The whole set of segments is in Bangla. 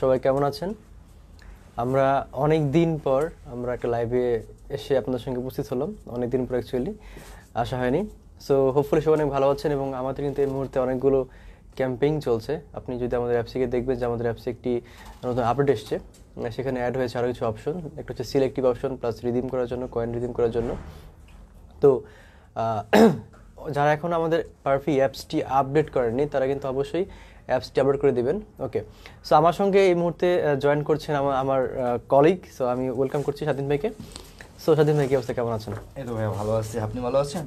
সবাই কেমন আছেন আমরা অনেক দিন পর আমরা একটা লাইভে এসে আপনাদের সঙ্গে উপস্থিত হলাম অনেক দিন পর অ্যাকচুয়ালি আসা হয়নি সো হোপফুলি সবাই অনেক ভালো আছেন এবং আমাদের কিন্তু এই মুহূর্তে অনেকগুলো ক্যাম্পেইন চলছে আপনি যদি আমাদের অ্যাপসিকে দেখবেন যে আমাদের অ্যাপসে একটি নতুন আপডেট এসছে সেখানে অ্যাড হয়েছে আরও কিছু অপশন একটা হচ্ছে সিলেক্টিভ অপশন প্লাস রিডিম করার জন্য কয়েন রিডিম করার জন্য তো যারা এখন আমাদের পারফি অ্যাপসটি আপডেট করেনি তারা কিন্তু অবশ্যই অ্যাপস ডাউনলোড করে দিবেন ওকে সো আমার সঙ্গে এই মুহূর্তে জয়েন করছেন আমার আমার কলিগ সো আমি ওয়েলকাম করছি স্বাধীন ভাইকে সো স্বাধীন ভাই কি অবস্থা কেমন আছেন এই তো ভাই ভালো আছি আপনি ভালো আছেন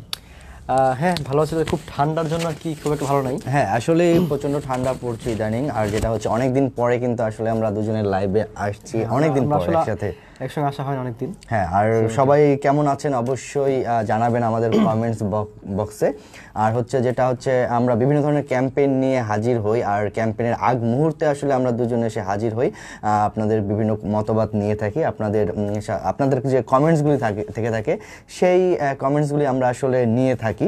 হ্যাঁ ভালো আছে খুব ঠান্ডার জন্য আর কি খুব একটা ভালো নাই হ্যাঁ আসলে প্রচন্ড ঠান্ডা পড়ছে ইদানিং আর যেটা হচ্ছে অনেকদিন পরে কিন্তু আসলে আমরা দুজনের লাইভে আসছি হ্যাঁ, অনেকদিন পরে একসাথে একসঙ্গে আসা হয় অনেকদিন হ্যাঁ আর সবাই কেমন আছেন অবশ্যই জানাবেন আমাদের কমেন্টস বক্সে আর হচ্ছে যেটা হচ্ছে আমরা বিভিন্ন ধরনের ক্যাম্পেইন নিয়ে হাজির হই আর ক্যাম্পেইনের আগ মুহূর্তে আসলে আমরা দুজন এসে হাজির হই আপনাদের বিভিন্ন মতবাদ নিয়ে থাকি আপনাদের আপনাদের যে কমেন্টসগুলি থাকে থেকে থাকে সেই কমেন্টসগুলি আমরা আসলে নিয়ে থাকি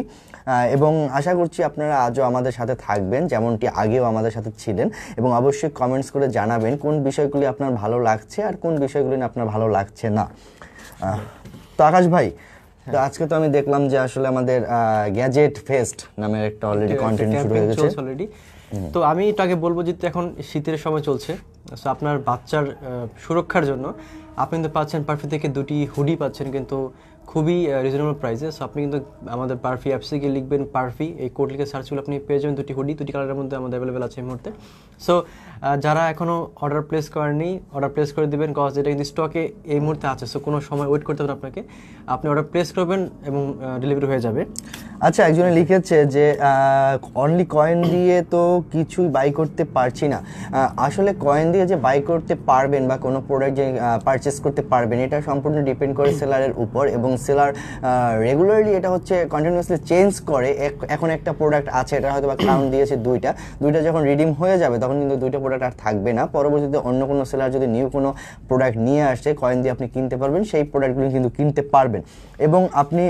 এবং আশা করছি আপনারা আজও আমাদের সাথে থাকবেন যেমনটি আগেও আমাদের সাথে ছিলেন এবং অবশ্যই কমেন্টস করে জানাবেন কোন বিষয়গুলি আপনার ভালো লাগছে আর কোন বিষয়গুলি আপনার ভালো লাগছে না তো আকাশ ভাই হ্যাঁ। তো আজকে তো আমি দেখলাম যে আসলে আমাদের গ্যাজেট ফেস্ট নামের একটা অলরেডি কন্টেন্ট শুরু হয়ে গেছে অলরেডি তো আমি এটাকে বলবো যে এখন শীতের সময় চলছে সো আপনার বাচ্চার সুরক্ষার জন্য আপনি তো পাচ্ছেন পারফি থেকে দুটি হুডি পাচ্ছেন কিন্তু খুবই রিজনেবল প্রাইসে সো আপনি কিন্তু আমাদের পারফি অ্যাপসে গিয়ে লিখবেন পারফি এই কোড লিখে সার্চ করলে আপনি পেয়ে যাবেন দুটি হুডি দুটি কালারের মধ্যে আমাদের অ্যাভেলেবেল আছে এই মুহূর্তে সো যারা এখনও অর্ডার প্লেস করেননি অর্ডার প্লেস করে দেবেন কজ এটা কিন্তু স্টকে এই মুহূর্তে আছে সো কোনো সময় ওয়েট করতে হবে আপনাকে আপনি অর্ডার প্লেস করবেন এবং ডেলিভারি হয়ে যাবে আচ্ছা একজনে লিখেছে যে অনলি কয়েন দিয়ে তো কিছুই বাই করতে পারছি না আসলে কয়েন দিয়ে যে বাই করতে পারবেন বা কোনো প্রোডাক্ট যে পারচেস করতে পারবেন এটা সম্পূর্ণ ডিপেন্ড করে সেলারের উপর এবং সেলার রেগুলারলি এটা হচ্ছে কন্টিনিউসলি চেঞ্জ করে এখন একটা প্রোডাক্ট আছে এটা হয়তো বা কাউন্ট দিয়েছে দুইটা দুইটা যখন রিডিম হয়ে যাবে তখন কিন্তু দুইটা প্রোডাক্ট প্রোডাক্ট আর থাকবে না পরবর্তীতে অন্য কোনো সেলার যদি নিউ কোনো প্রোডাক্ট নিয়ে আসে কয়েন দিয়ে আপনি কিনতে পারবেন সেই প্রোডাক্টগুলি কিন্তু কিনতে পারবেন এবং আপনি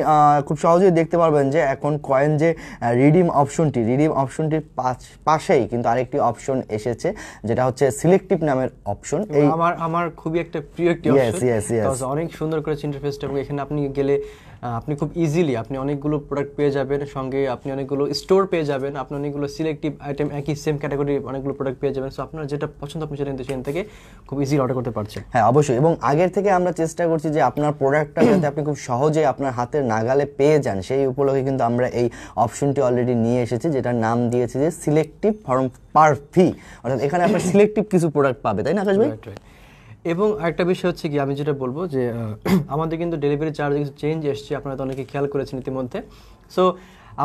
খুব সহজেই দেখতে পারবেন যে এখন কয়েন যে রিডিম অপশনটি রিডিম অপশনটির পাশেই কিন্তু আরেকটি অপশন এসেছে যেটা হচ্ছে সিলেক্টিভ নামের অপশন এই আমার আমার খুবই একটা প্রিয় একটি অপশন অনেক সুন্দর করে ইন্টারফেসটা এবং এখানে আপনি গেলে আপনি খুব ইজিলি আপনি অনেকগুলো প্রোডাক্ট পেয়ে যাবেন সঙ্গে আপনি অনেকগুলো স্টোর পেয়ে যাবেন আপনি অনেকগুলো সিলেক্টিভ আইটেম একই সেম ক্যাটাগরির অনেকগুলো প্রোডাক্ট পেয়ে যাবেন সো আপনার যেটা পছন্দ আপনি সেটা কিন্তু সেখান থেকে খুব ইজিলি অর্ডার করতে পারছেন হ্যাঁ অবশ্যই এবং আগের থেকে আমরা চেষ্টা করছি যে আপনার প্রোডাক্টটা যাতে আপনি খুব সহজে আপনার হাতের নাগালে পেয়ে যান সেই উপলক্ষে কিন্তু আমরা এই অপশনটি অলরেডি নিয়ে এসেছি যেটার নাম দিয়েছি যে সিলেক্টিভ ফর্ম পার ফি অর্থাৎ এখানে আপনার সিলেক্টিভ কিছু প্রোডাক্ট পাবে তাই না আকাশ ভাই এবং আরেকটা বিষয় হচ্ছে কি আমি যেটা বলবো যে আমাদের কিন্তু ডেলিভারি চার্জ কিছু চেঞ্জ এসছে আপনারা তো অনেকে খেয়াল করেছেন ইতিমধ্যে সো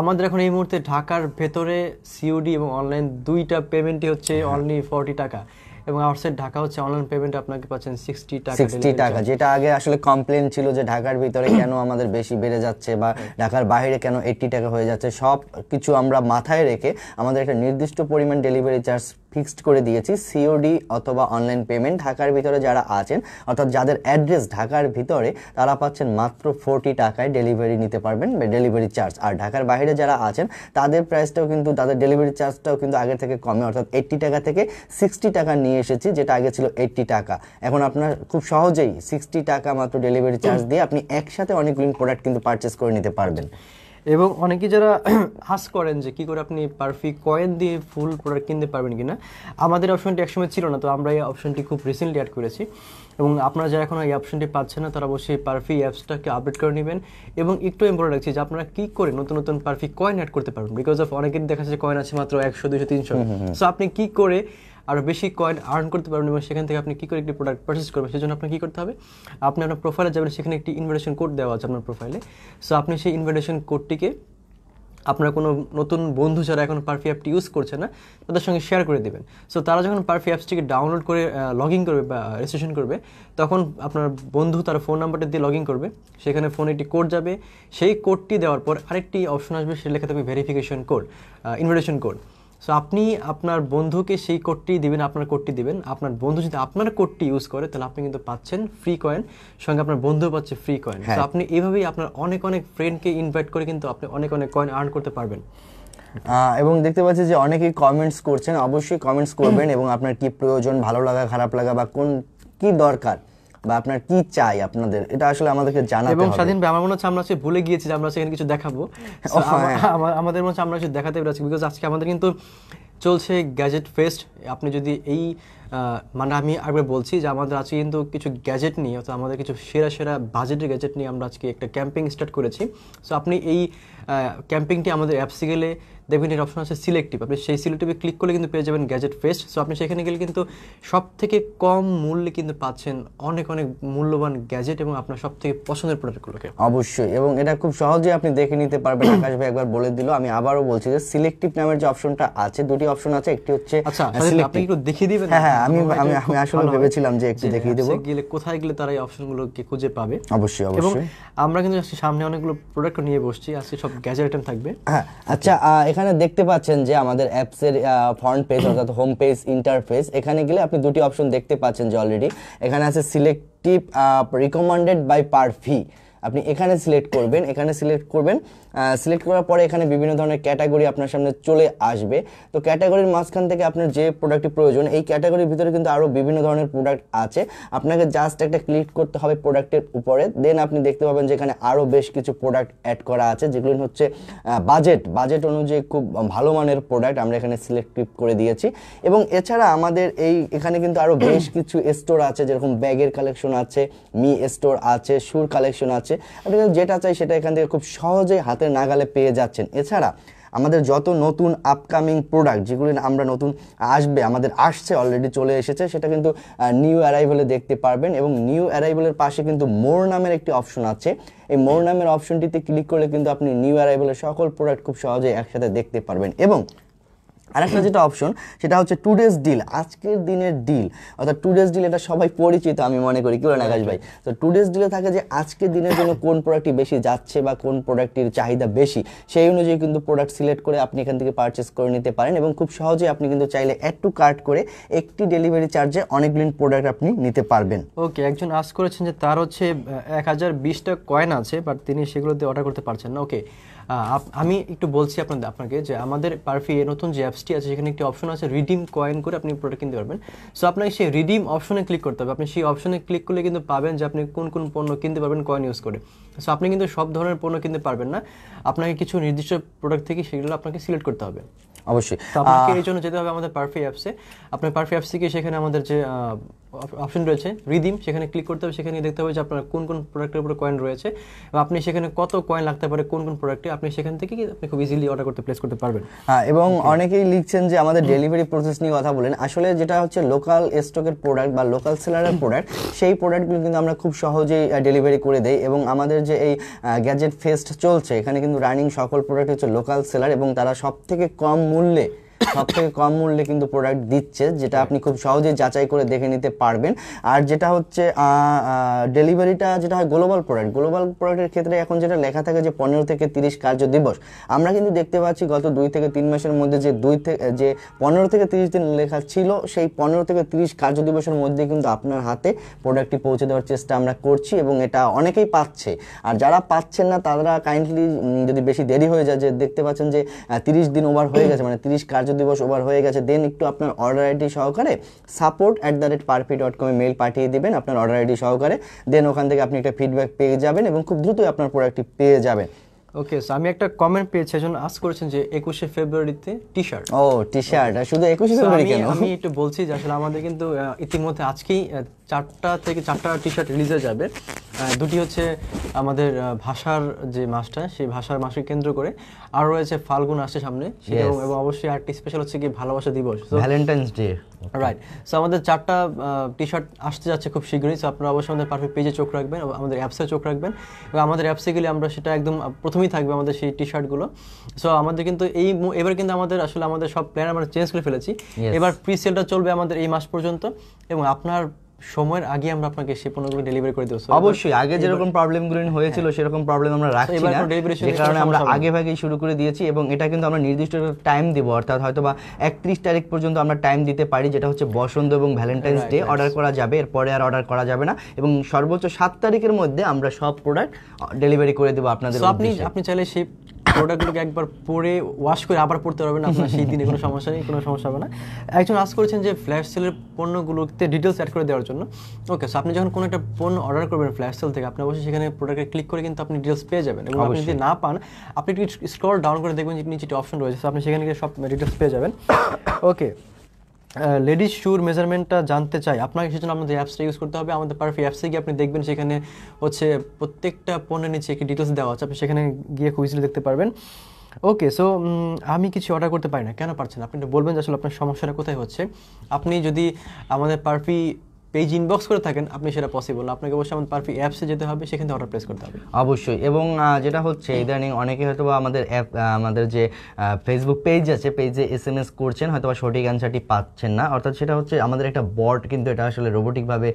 আমাদের এখন এই মুহূর্তে ঢাকার ভেতরে সিওডি এবং অনলাইন দুইটা পেমেন্টই হচ্ছে অনলি হ্যাঁ। ফর্টি টাকা এবং আউটসাইড ঢাকা হচ্ছে অনলাইন পেমেন্ট আপনাকে পাচ্ছেন সিক্সটি টাকা সিক্সটি টাকা যেটা আগে আসলে কমপ্লেন ছিল যে ঢাকার ভিতরে কেন আমাদের বেশি বেড়ে যাচ্ছে বা ঢাকার বাইরে কেন এইট্টি টাকা হয়ে যাচ্ছে সব কিছু আমরা মাথায় রেখে আমাদের একটা নির্দিষ্ট পরিমাণ ডেলিভারি চার্জ ফিক্সড করে দিয়েছি সিওডি অথবা অনলাইন পেমেন্ট ঢাকার ভিতরে যারা আছেন অর্থাৎ যাদের অ্যাড্রেস ঢাকার ভিতরে তারা পাচ্ছেন মাত্র ফোরটি টাকায় ডেলিভারি নিতে পারবেন ডেলিভারি চার্জ আর ঢাকার বাইরে যারা আছেন তাদের প্রাইসটাও কিন্তু তাদের ডেলিভারি চার্জটাও কিন্তু আগের থেকে কমে অর্থাৎ এইট্টি টাকা থেকে সিক্সটি টাকা নিয়ে এসেছি যেটা আগে ছিল এইট্টি টাকা এখন আপনার খুব সহজেই সিক্সটি টাকা মাত্র ডেলিভারি চার্জ দিয়ে আপনি একসাথে অনেকগুলো প্রোডাক্ট কিন্তু পারচেস করে নিতে পারবেন এবং অনেকে যারা হাস করেন যে কী করে আপনি পারফেক্ট কয়েন দিয়ে ফুল প্রোডাক্ট কিনতে পারবেন কিনা আমাদের অপশনটি একসময় ছিল না তো আমরা এই অপশনটি খুব রিসেন্টলি অ্যাড করেছি এবং আপনারা যারা এখন এই অপশনটি পাচ্ছেন না তারা অবশ্যই পারফি অ্যাপসটাকে আপডেট করে নেবেন এবং একটু বলে রাখছি যে আপনারা কী করে নতুন নতুন পারফি কয়েন অ্যাড করতে পারবেন বিকজ অফ অনেকের দেখা যাচ্ছে কয়েন আছে মাত্র একশো দুশো তিনশো সো আপনি কী করে আরও বেশি কয়েন আর্ন করতে পারবেন এবং সেখান থেকে আপনি কী করে একটি প্রোডাক্ট পারচেস করবেন সেজন্য আপনার কী করতে হবে আপনি আপনার প্রোফাইলে যাবেন সেখানে একটি ইনভাইটেশন কোড দেওয়া আছে আপনার প্রোফাইলে সো আপনি সেই ইনভাইটেশন কোডটিকে আপনার কোনো নতুন বন্ধু যারা এখন পারফি অ্যাপটি ইউজ করছে না তাদের সঙ্গে শেয়ার করে দেবেন সো তারা যখন পারফি অ্যাপসটিকে ডাউনলোড করে লগ ইন করবে বা রেজিস্ট্রেশন করবে তখন আপনার বন্ধু তার ফোন নাম্বারটা দিয়ে লগ ইন করবে সেখানে ফোনে একটি কোড যাবে সেই কোডটি দেওয়ার পর আরেকটি অপশন আসবে সেটা লেখা থাকবে verification code invitation code so আপনি আপনার বন্ধুকে সেই কোডটি দিবেন আপনার কোডটি দিবেন আপনার বন্ধু যদি আপনার কোডটি ইউজ করে তাহলে আপনি কিন্তু পাচ্ছেন ফ্রি কয়েন সঙ্গে আপনার বন্ধু পাচ্ছে ফ্রি কয়েন তো আপনি এইভাবেই আপনার অনেক অনেক ফ্রেন্ডকে ইনভাইট করে কিন্তু আপনি অনেক অনেক কয়েন আর্ন করতে পারবেন এবং দেখতে পাচ্ছি যে অনেকেই কমেন্টস করছেন অবশ্যই কমেন্টস করবেন এবং আপনার কি প্রয়োজন ভালো লাগা খারাপ লাগা বা কোন কি দরকার বা আপনার কি চাই আপনাদের এটা আসলে আমাদেরকে জানাতে হবে এবং স্বাধীন ভাই আমার মনে হচ্ছে আমরা সে ভুলে গিয়েছি যে আমরা সেখানে কিছু দেখাবো হ্যাঁ। আমাদের মনে হচ্ছে আমরা কিছু দেখাতে পেরেছি বিকজ আজকে আমাদের কিন্তু চলছে গ্যাজেট ফেস্ট আপনি যদি এই মানে আমি আগে বলছি যে আমাদের আজকে কিন্তু কিছু গ্যাজেট নিয়ে অর্থাৎ আমাদের কিছু সেরা সেরা বাজেটের গ্যাজেট নিয়ে আমরা আজকে একটা ক্যাম্পিং স্টার্ট করেছি সো আপনি এই ক্যাম্পিংটি আমাদের অ্যাপসে গেলে দেখবেন এর অপশন আছে সিলেক্টিভ আপনি সেই সিলেক্টিভে ক্লিক করলে কিন্তু পেয়ে যাবেন গ্যাজেট ফেস্ট সো আপনি সেখানে গেলে কিন্তু সব থেকে কম মূল্যে কিন্তু পাচ্ছেন অনেক অনেক মূল্যবান গ্যাজেট এবং আপনার সব থেকে পছন্দের প্রোডাক্টগুলোকে অবশ্যই এবং এটা খুব সহজে আপনি দেখে নিতে পারবেন আকাশ ভাই একবার বলে দিল আমি আবারও বলছি যে সিলেক্টিভ নামের যে অপশনটা আছে দুটি অপশন আছে একটি হচ্ছে আচ্ছা আপনি একটু দেখিয়ে দিবেন হ্যাঁ, হ্যাঁ আমি আমি আসলে ভেবেছিলাম যে একটু দেখিয়ে গেলে কোথায় গেলে তারা এই অপশনগুলোকে খুঁজে পাবে অবশ্যই অবশ্যই আমরা কিন্তু সামনে অনেকগুলো প্রোডাক্ট নিয়ে বসছি আজকে সব গ্যাজেট আইটেম থাকবে হ্যাঁ আচ্ছা এখানে এখানে দেখতে পাচ্ছেন যে আমাদের অ্যাপসের ফ্রন্ট পেজ অর্থাৎ হোম পেজ ইন্টারফেস এখানে গেলে আপনি দুটি অপশন দেখতে পাচ্ছেন যে অলরেডি এখানে আছে selective recommended by Perfee আপনি এখানে সিলেক্ট করবেন এখানে সিলেক্ট করবেন সিলেক্ট করার পরে এখানে বিভিন্ন ধরনের ক্যাটাগরি আপনার সামনে চলে আসবে তো ক্যাটাগরির মাঝখান থেকে আপনার যে প্রোডাক্টটি প্রয়োজন এই ক্যাটাগরির ভিতরে কিন্তু আরও বিভিন্ন ধরনের প্রোডাক্ট আছে আপনাকে জাস্ট একটা ক্লিক করতে হবে প্রোডাক্টের উপরে দেন আপনি দেখতে পাবেন যে এখানে আরও বেশ কিছু প্রোডাক্ট অ্যাড করা আছে যেগুলো হচ্ছে বাজেট বাজেট অনুযায়ী খুব ভালো মানের প্রোডাক্ট আমরা এখানে সিলেক্ট করে দিয়েছি এবং এছাড়া আমাদের এই এখানে কিন্তু আরও বেশ কিছু স্টোর আছে যেরকম ব্যাগের কালেকশন আছে মি স্টোর আছে সুর কালেকশন আছে আপনি যেটা চাই সেটা এখান থেকে খুব সহজেই হাত হাতের নাগালে পেয়ে যাচ্ছেন এছাড়া আমাদের যত নতুন আপকামিং প্রোডাক্ট যেগুলি আমরা নতুন আসবে আমাদের আসছে অলরেডি চলে এসেছে সেটা কিন্তু নিউ অ্যারাইভেলে দেখতে পারবেন এবং নিউ অ্যারাইভেলের পাশে কিন্তু মোর নামের একটি অপশন আছে এই মোর নামের অপশনটিতে ক্লিক করলে কিন্তু আপনি নিউ অ্যারাইভেলের সকল প্রোডাক্ট খুব সহজে একসাথে দেখতে পারবেন এবং আরেকটা যেটা অপশন সেটা হচ্ছে টু ডেজ ডিল আজকের দিনের ডিল অর্থাৎ টু ডেজ ডিল এটা সবাই পরিচিত আমি মনে করি কি বলেন আকাশ হ্যাঁ, ভাই হ্যাঁ। তো টু ডেজ ডিলে থাকে যে আজকের দিনের জন্য কোন প্রোডাক্টটি বেশি যাচ্ছে বা কোন প্রোডাক্টটির চাহিদা বেশি সেই অনুযায়ী কিন্তু প্রোডাক্ট সিলেক্ট করে আপনি এখান থেকে পারচেস করে নিতে পারেন এবং খুব সহজে আপনি কিন্তু চাইলে অ্যাড টু কার্ট করে একটি ডেলিভারি চার্জে অনেকগুলি প্রোডাক্ট আপনি নিতে পারবেন ওকে একজন আস করেছেন যে তার হচ্ছে এক হাজার বিশটা কয়েন আছে বাট তিনি সেগুলোতে অর্ডার করতে পারছেন না ওকে আমি একটু বলছি আপনাদের আপনাকে যে আমাদের পারফি এ নতুন যে অ্যাপসটি আছে সেখানে একটি অপশন আছে রিডিম কয়েন করে আপনি প্রোডাক্ট কিনতে পারবেন সো আপনাকে সেই রিডিম অপশনে ক্লিক করতে হবে আপনি সেই অপশনে ক্লিক করলে কিন্তু পাবেন যে আপনি কোন কোন পণ্য কিনতে পারবেন কয়েন ইউজ করে সো আপনি কিন্তু সব ধরনের পণ্য কিনতে পারবেন না আপনাকে কিছু নির্দিষ্ট প্রোডাক্ট থেকে সেগুলো আপনাকে সিলেক্ট করতে হবে অবশ্যই আপনাকে এই জন্য যেতে হবে আমাদের পারফি অ্যাপসে আপনার পারফি অ্যাপসে গিয়ে সেখানে আমাদের যে অপশন রয়েছে রিদিম সেখানে ক্লিক করতে হবে সেখানে দেখতে হবে যে আপনার কোন কোন প্রোডাক্টের উপরে কয়েন রয়েছে এবং আপনি সেখানে কত কয়েন লাগতে পারে কোন কোন প্রোডাক্টে আপনি সেখান থেকে আপনি খুব ইজিলি অর্ডার করতে প্লেস করতে পারবেন হ্যাঁ, এবং অনেকেই লিখছেন যে আমাদের ডেলিভারি প্রসেস নিয়ে কথা বলেন আসলে যেটা হচ্ছে লোকাল স্টকের প্রোডাক্ট বা লোকাল সেলারের প্রোডাক্ট সেই প্রোডাক্টগুলো কিন্তু আমরা খুব সহজেই ডেলিভারি করে দেই এবং আমাদের যে এই গ্যাজেট ফেস্ট চলছে এখানে কিন্তু রানিং সকল প্রোডাক্ট হচ্ছে লোকাল সেলার এবং তারা সব থেকে কম মূল্যে সব থেকে কম মূল্যে কিন্তু প্রোডাক্ট দিচ্ছে যেটা আপনি খুব সহজে যাচাই করে দেখে নিতে পারবেন আর যেটা হচ্ছে ডেলিভারিটা যেটা হয় গ্লোবাল প্রোডাক্ট গ্লোবাল প্রোডাক্টের ক্ষেত্রে এখন যেটা লেখা থাকে যে পনেরো থেকে তিরিশ কার্য দিবস আমরা কিন্তু দেখতে পাচ্ছি গত দুই থেকে তিন মাসের মধ্যে যে দুই থেকে যে পনেরো থেকে তিরিশ দিন লেখা ছিল সেই পনেরো থেকে তিরিশ কার্য দিবসের মধ্যে কিন্তু আপনার হাতে প্রোডাক্টটি পৌঁছে দেওয়ার চেষ্টা আমরা করছি এবং এটা অনেকেই পাচ্ছে আর যারা পাচ্ছেন না তারা কাইন্ডলি যদি বেশি দেরি হয়ে যায় যে দেখতে পাচ্ছেন যে তিরিশ দিন ওভার হয়ে গেছে মানে তিরিশ কার্য পঁচাত্তর দিবস ওভার হয়ে গেছে দেন একটু আপনার অর্ডার আইডি সহকারে support at the rate Perfee dot কমে মেল পাঠিয়ে দেবেন আপনার অর্ডার আইডি সহকারে দেন ওখান থেকে আপনি একটা ফিডব্যাক পেয়ে যাবেন এবং খুব দ্রুতই আপনার প্রোডাক্টটি পেয়ে যাবেন ওকে সো আমি একটা কমেন্ট পেয়েছি একজন আজ করেছেন যে একুশে ফেব্রুয়ারিতে টি শার্ট ও টি শার্ট শুধু একুশে ফেব্রুয়ারি কেন আমি একটু বলছি যে আসলে আমাদের কিন্তু ইতিমধ্যে আজকেই চারটা থেকে চারটা টি শার্ট রিলিজে যাবে দুটি হচ্ছে আমাদের ভাষার যে মাসটা সেই ভাষার মাসকে কেন্দ্র করে আর রয়েছে ফাল্গুন আসছে সামনে সেরকম এবং অবশ্যই আরেকটি স্পেশাল হচ্ছে কি ভালোবাসা দিবস ভ্যালেন্টাইন্স ডে রাইট সো আমাদের চারটা টি শার্ট আসতে যাচ্ছে খুব শীঘ্রই সো আপনারা অবশ্যই আমাদের পারফেক্ট পেজে চোখ রাখবেন আমাদের অ্যাপসে চোখ রাখবেন এবং আমাদের অ্যাপসে গেলে আমরা সেটা একদম প্রথমেই থাকবে আমাদের সেই টি শার্টগুলো সো আমাদের কিন্তু এই এবার কিন্তু আমাদের আসলে আমাদের সব প্ল্যান আমরা চেঞ্জ করে ফেলেছি এবার প্রি সেলটা চলবে আমাদের এই মাস পর্যন্ত এবং আপনার সময়ের আগে আমরা আপনাকে সেই পণ্যগুলো ডেলিভারি করে দেবো অবশ্যই আগে যেরকম প্রবলেমগুলো হ্যাঁ। হয়েছিল সেরকম প্রবলেম আমরা রাখছি না কারণে আমরা আগে ভাগেই শুরু করে দিয়েছি এবং এটা কিন্তু আমরা নির্দিষ্ট টাইম দেব অর্থাৎ হয়তো বা একত্রিশ তারিখ পর্যন্ত আমরা টাইম দিতে পারি যেটা হচ্ছে বসন্ত এবং ভ্যালেন্টাইন্স ডে অর্ডার করা যাবে এরপরে আর অর্ডার করা যাবে না এবং সর্বোচ্চ সাত তারিখের মধ্যে আমরা সব প্রোডাক্ট ডেলিভারি করে দেবো আপনাদের আপনি আপনি চাইলে সেই প্রোডাক্টগুলোকে একবার পরে ওয়াশ করে আবার পড়তে পারবেন আপনার সেই দিনে কোনো সমস্যা নেই কোনো সমস্যা হবে না একজন আজ করেছেন যে ফ্ল্যাশ সেলের পণ্যগুলোতে ডিটেলস অ্যাড করে দেওয়ার জন্য ওকে সো আপনি যখন কোনো একটা পণ্য অর্ডার করবেন ফ্ল্যাশ সেল থেকে আপনি অবশ্যই সেখানে প্রোডাক্টে ক্লিক করে কিন্তু আপনি ডিটেলস পেয়ে যাবেন এবং আপনি যদি না পান আপনি একটু স্ক্রল ডাউন করে দেখবেন যে নিচে একটি অপশন রয়েছে সো আপনি সেখানে গিয়ে সব ডিটেলস পেয়ে যাবেন ওকে লেডিস শুর মেজারমেন্টটা জানতে চাই আপনাকে সেজন্য আমাদের অ্যাপসটা ইউজ করতে হবে আমাদের পারফি অ্যাপসে গিয়ে আপনি দেখবেন সেখানে হচ্ছে প্রত্যেকটা পণ্যের নিচে একটি ডিটেলস দেওয়া আছে আপনি সেখানে গিয়ে খুব ইজিলি দেখতে পারবেন ওকে সো আমি কিছু অর্ডার করতে পারি না কেন পারছেন আপনি বলবেন যে আসলে আপনার সমস্যাটা কোথায় হচ্ছে আপনি যদি আমাদের পারফি পেজ ইনবক্স করে থাকেন আপনি সেটা পসিবল আপনাকে অবশ্যই আমাদের পারফি অ্যাপসে যেতে হবে সেখান থেকে অর্ডার প্লেস করতে হবে অবশ্যই এবং যেটা হচ্ছে ইদানিং অনেকে হয়তো আমাদের অ্যাপ আমাদের যে ফেসবুক পেজ আছে পেজে এস এম এস করছেন হয়তো বা সঠিক অ্যান্সারটি পাচ্ছেন না অর্থাৎ সেটা হচ্ছে আমাদের একটা বট কিন্তু এটা আসলে রোবোটিকভাবে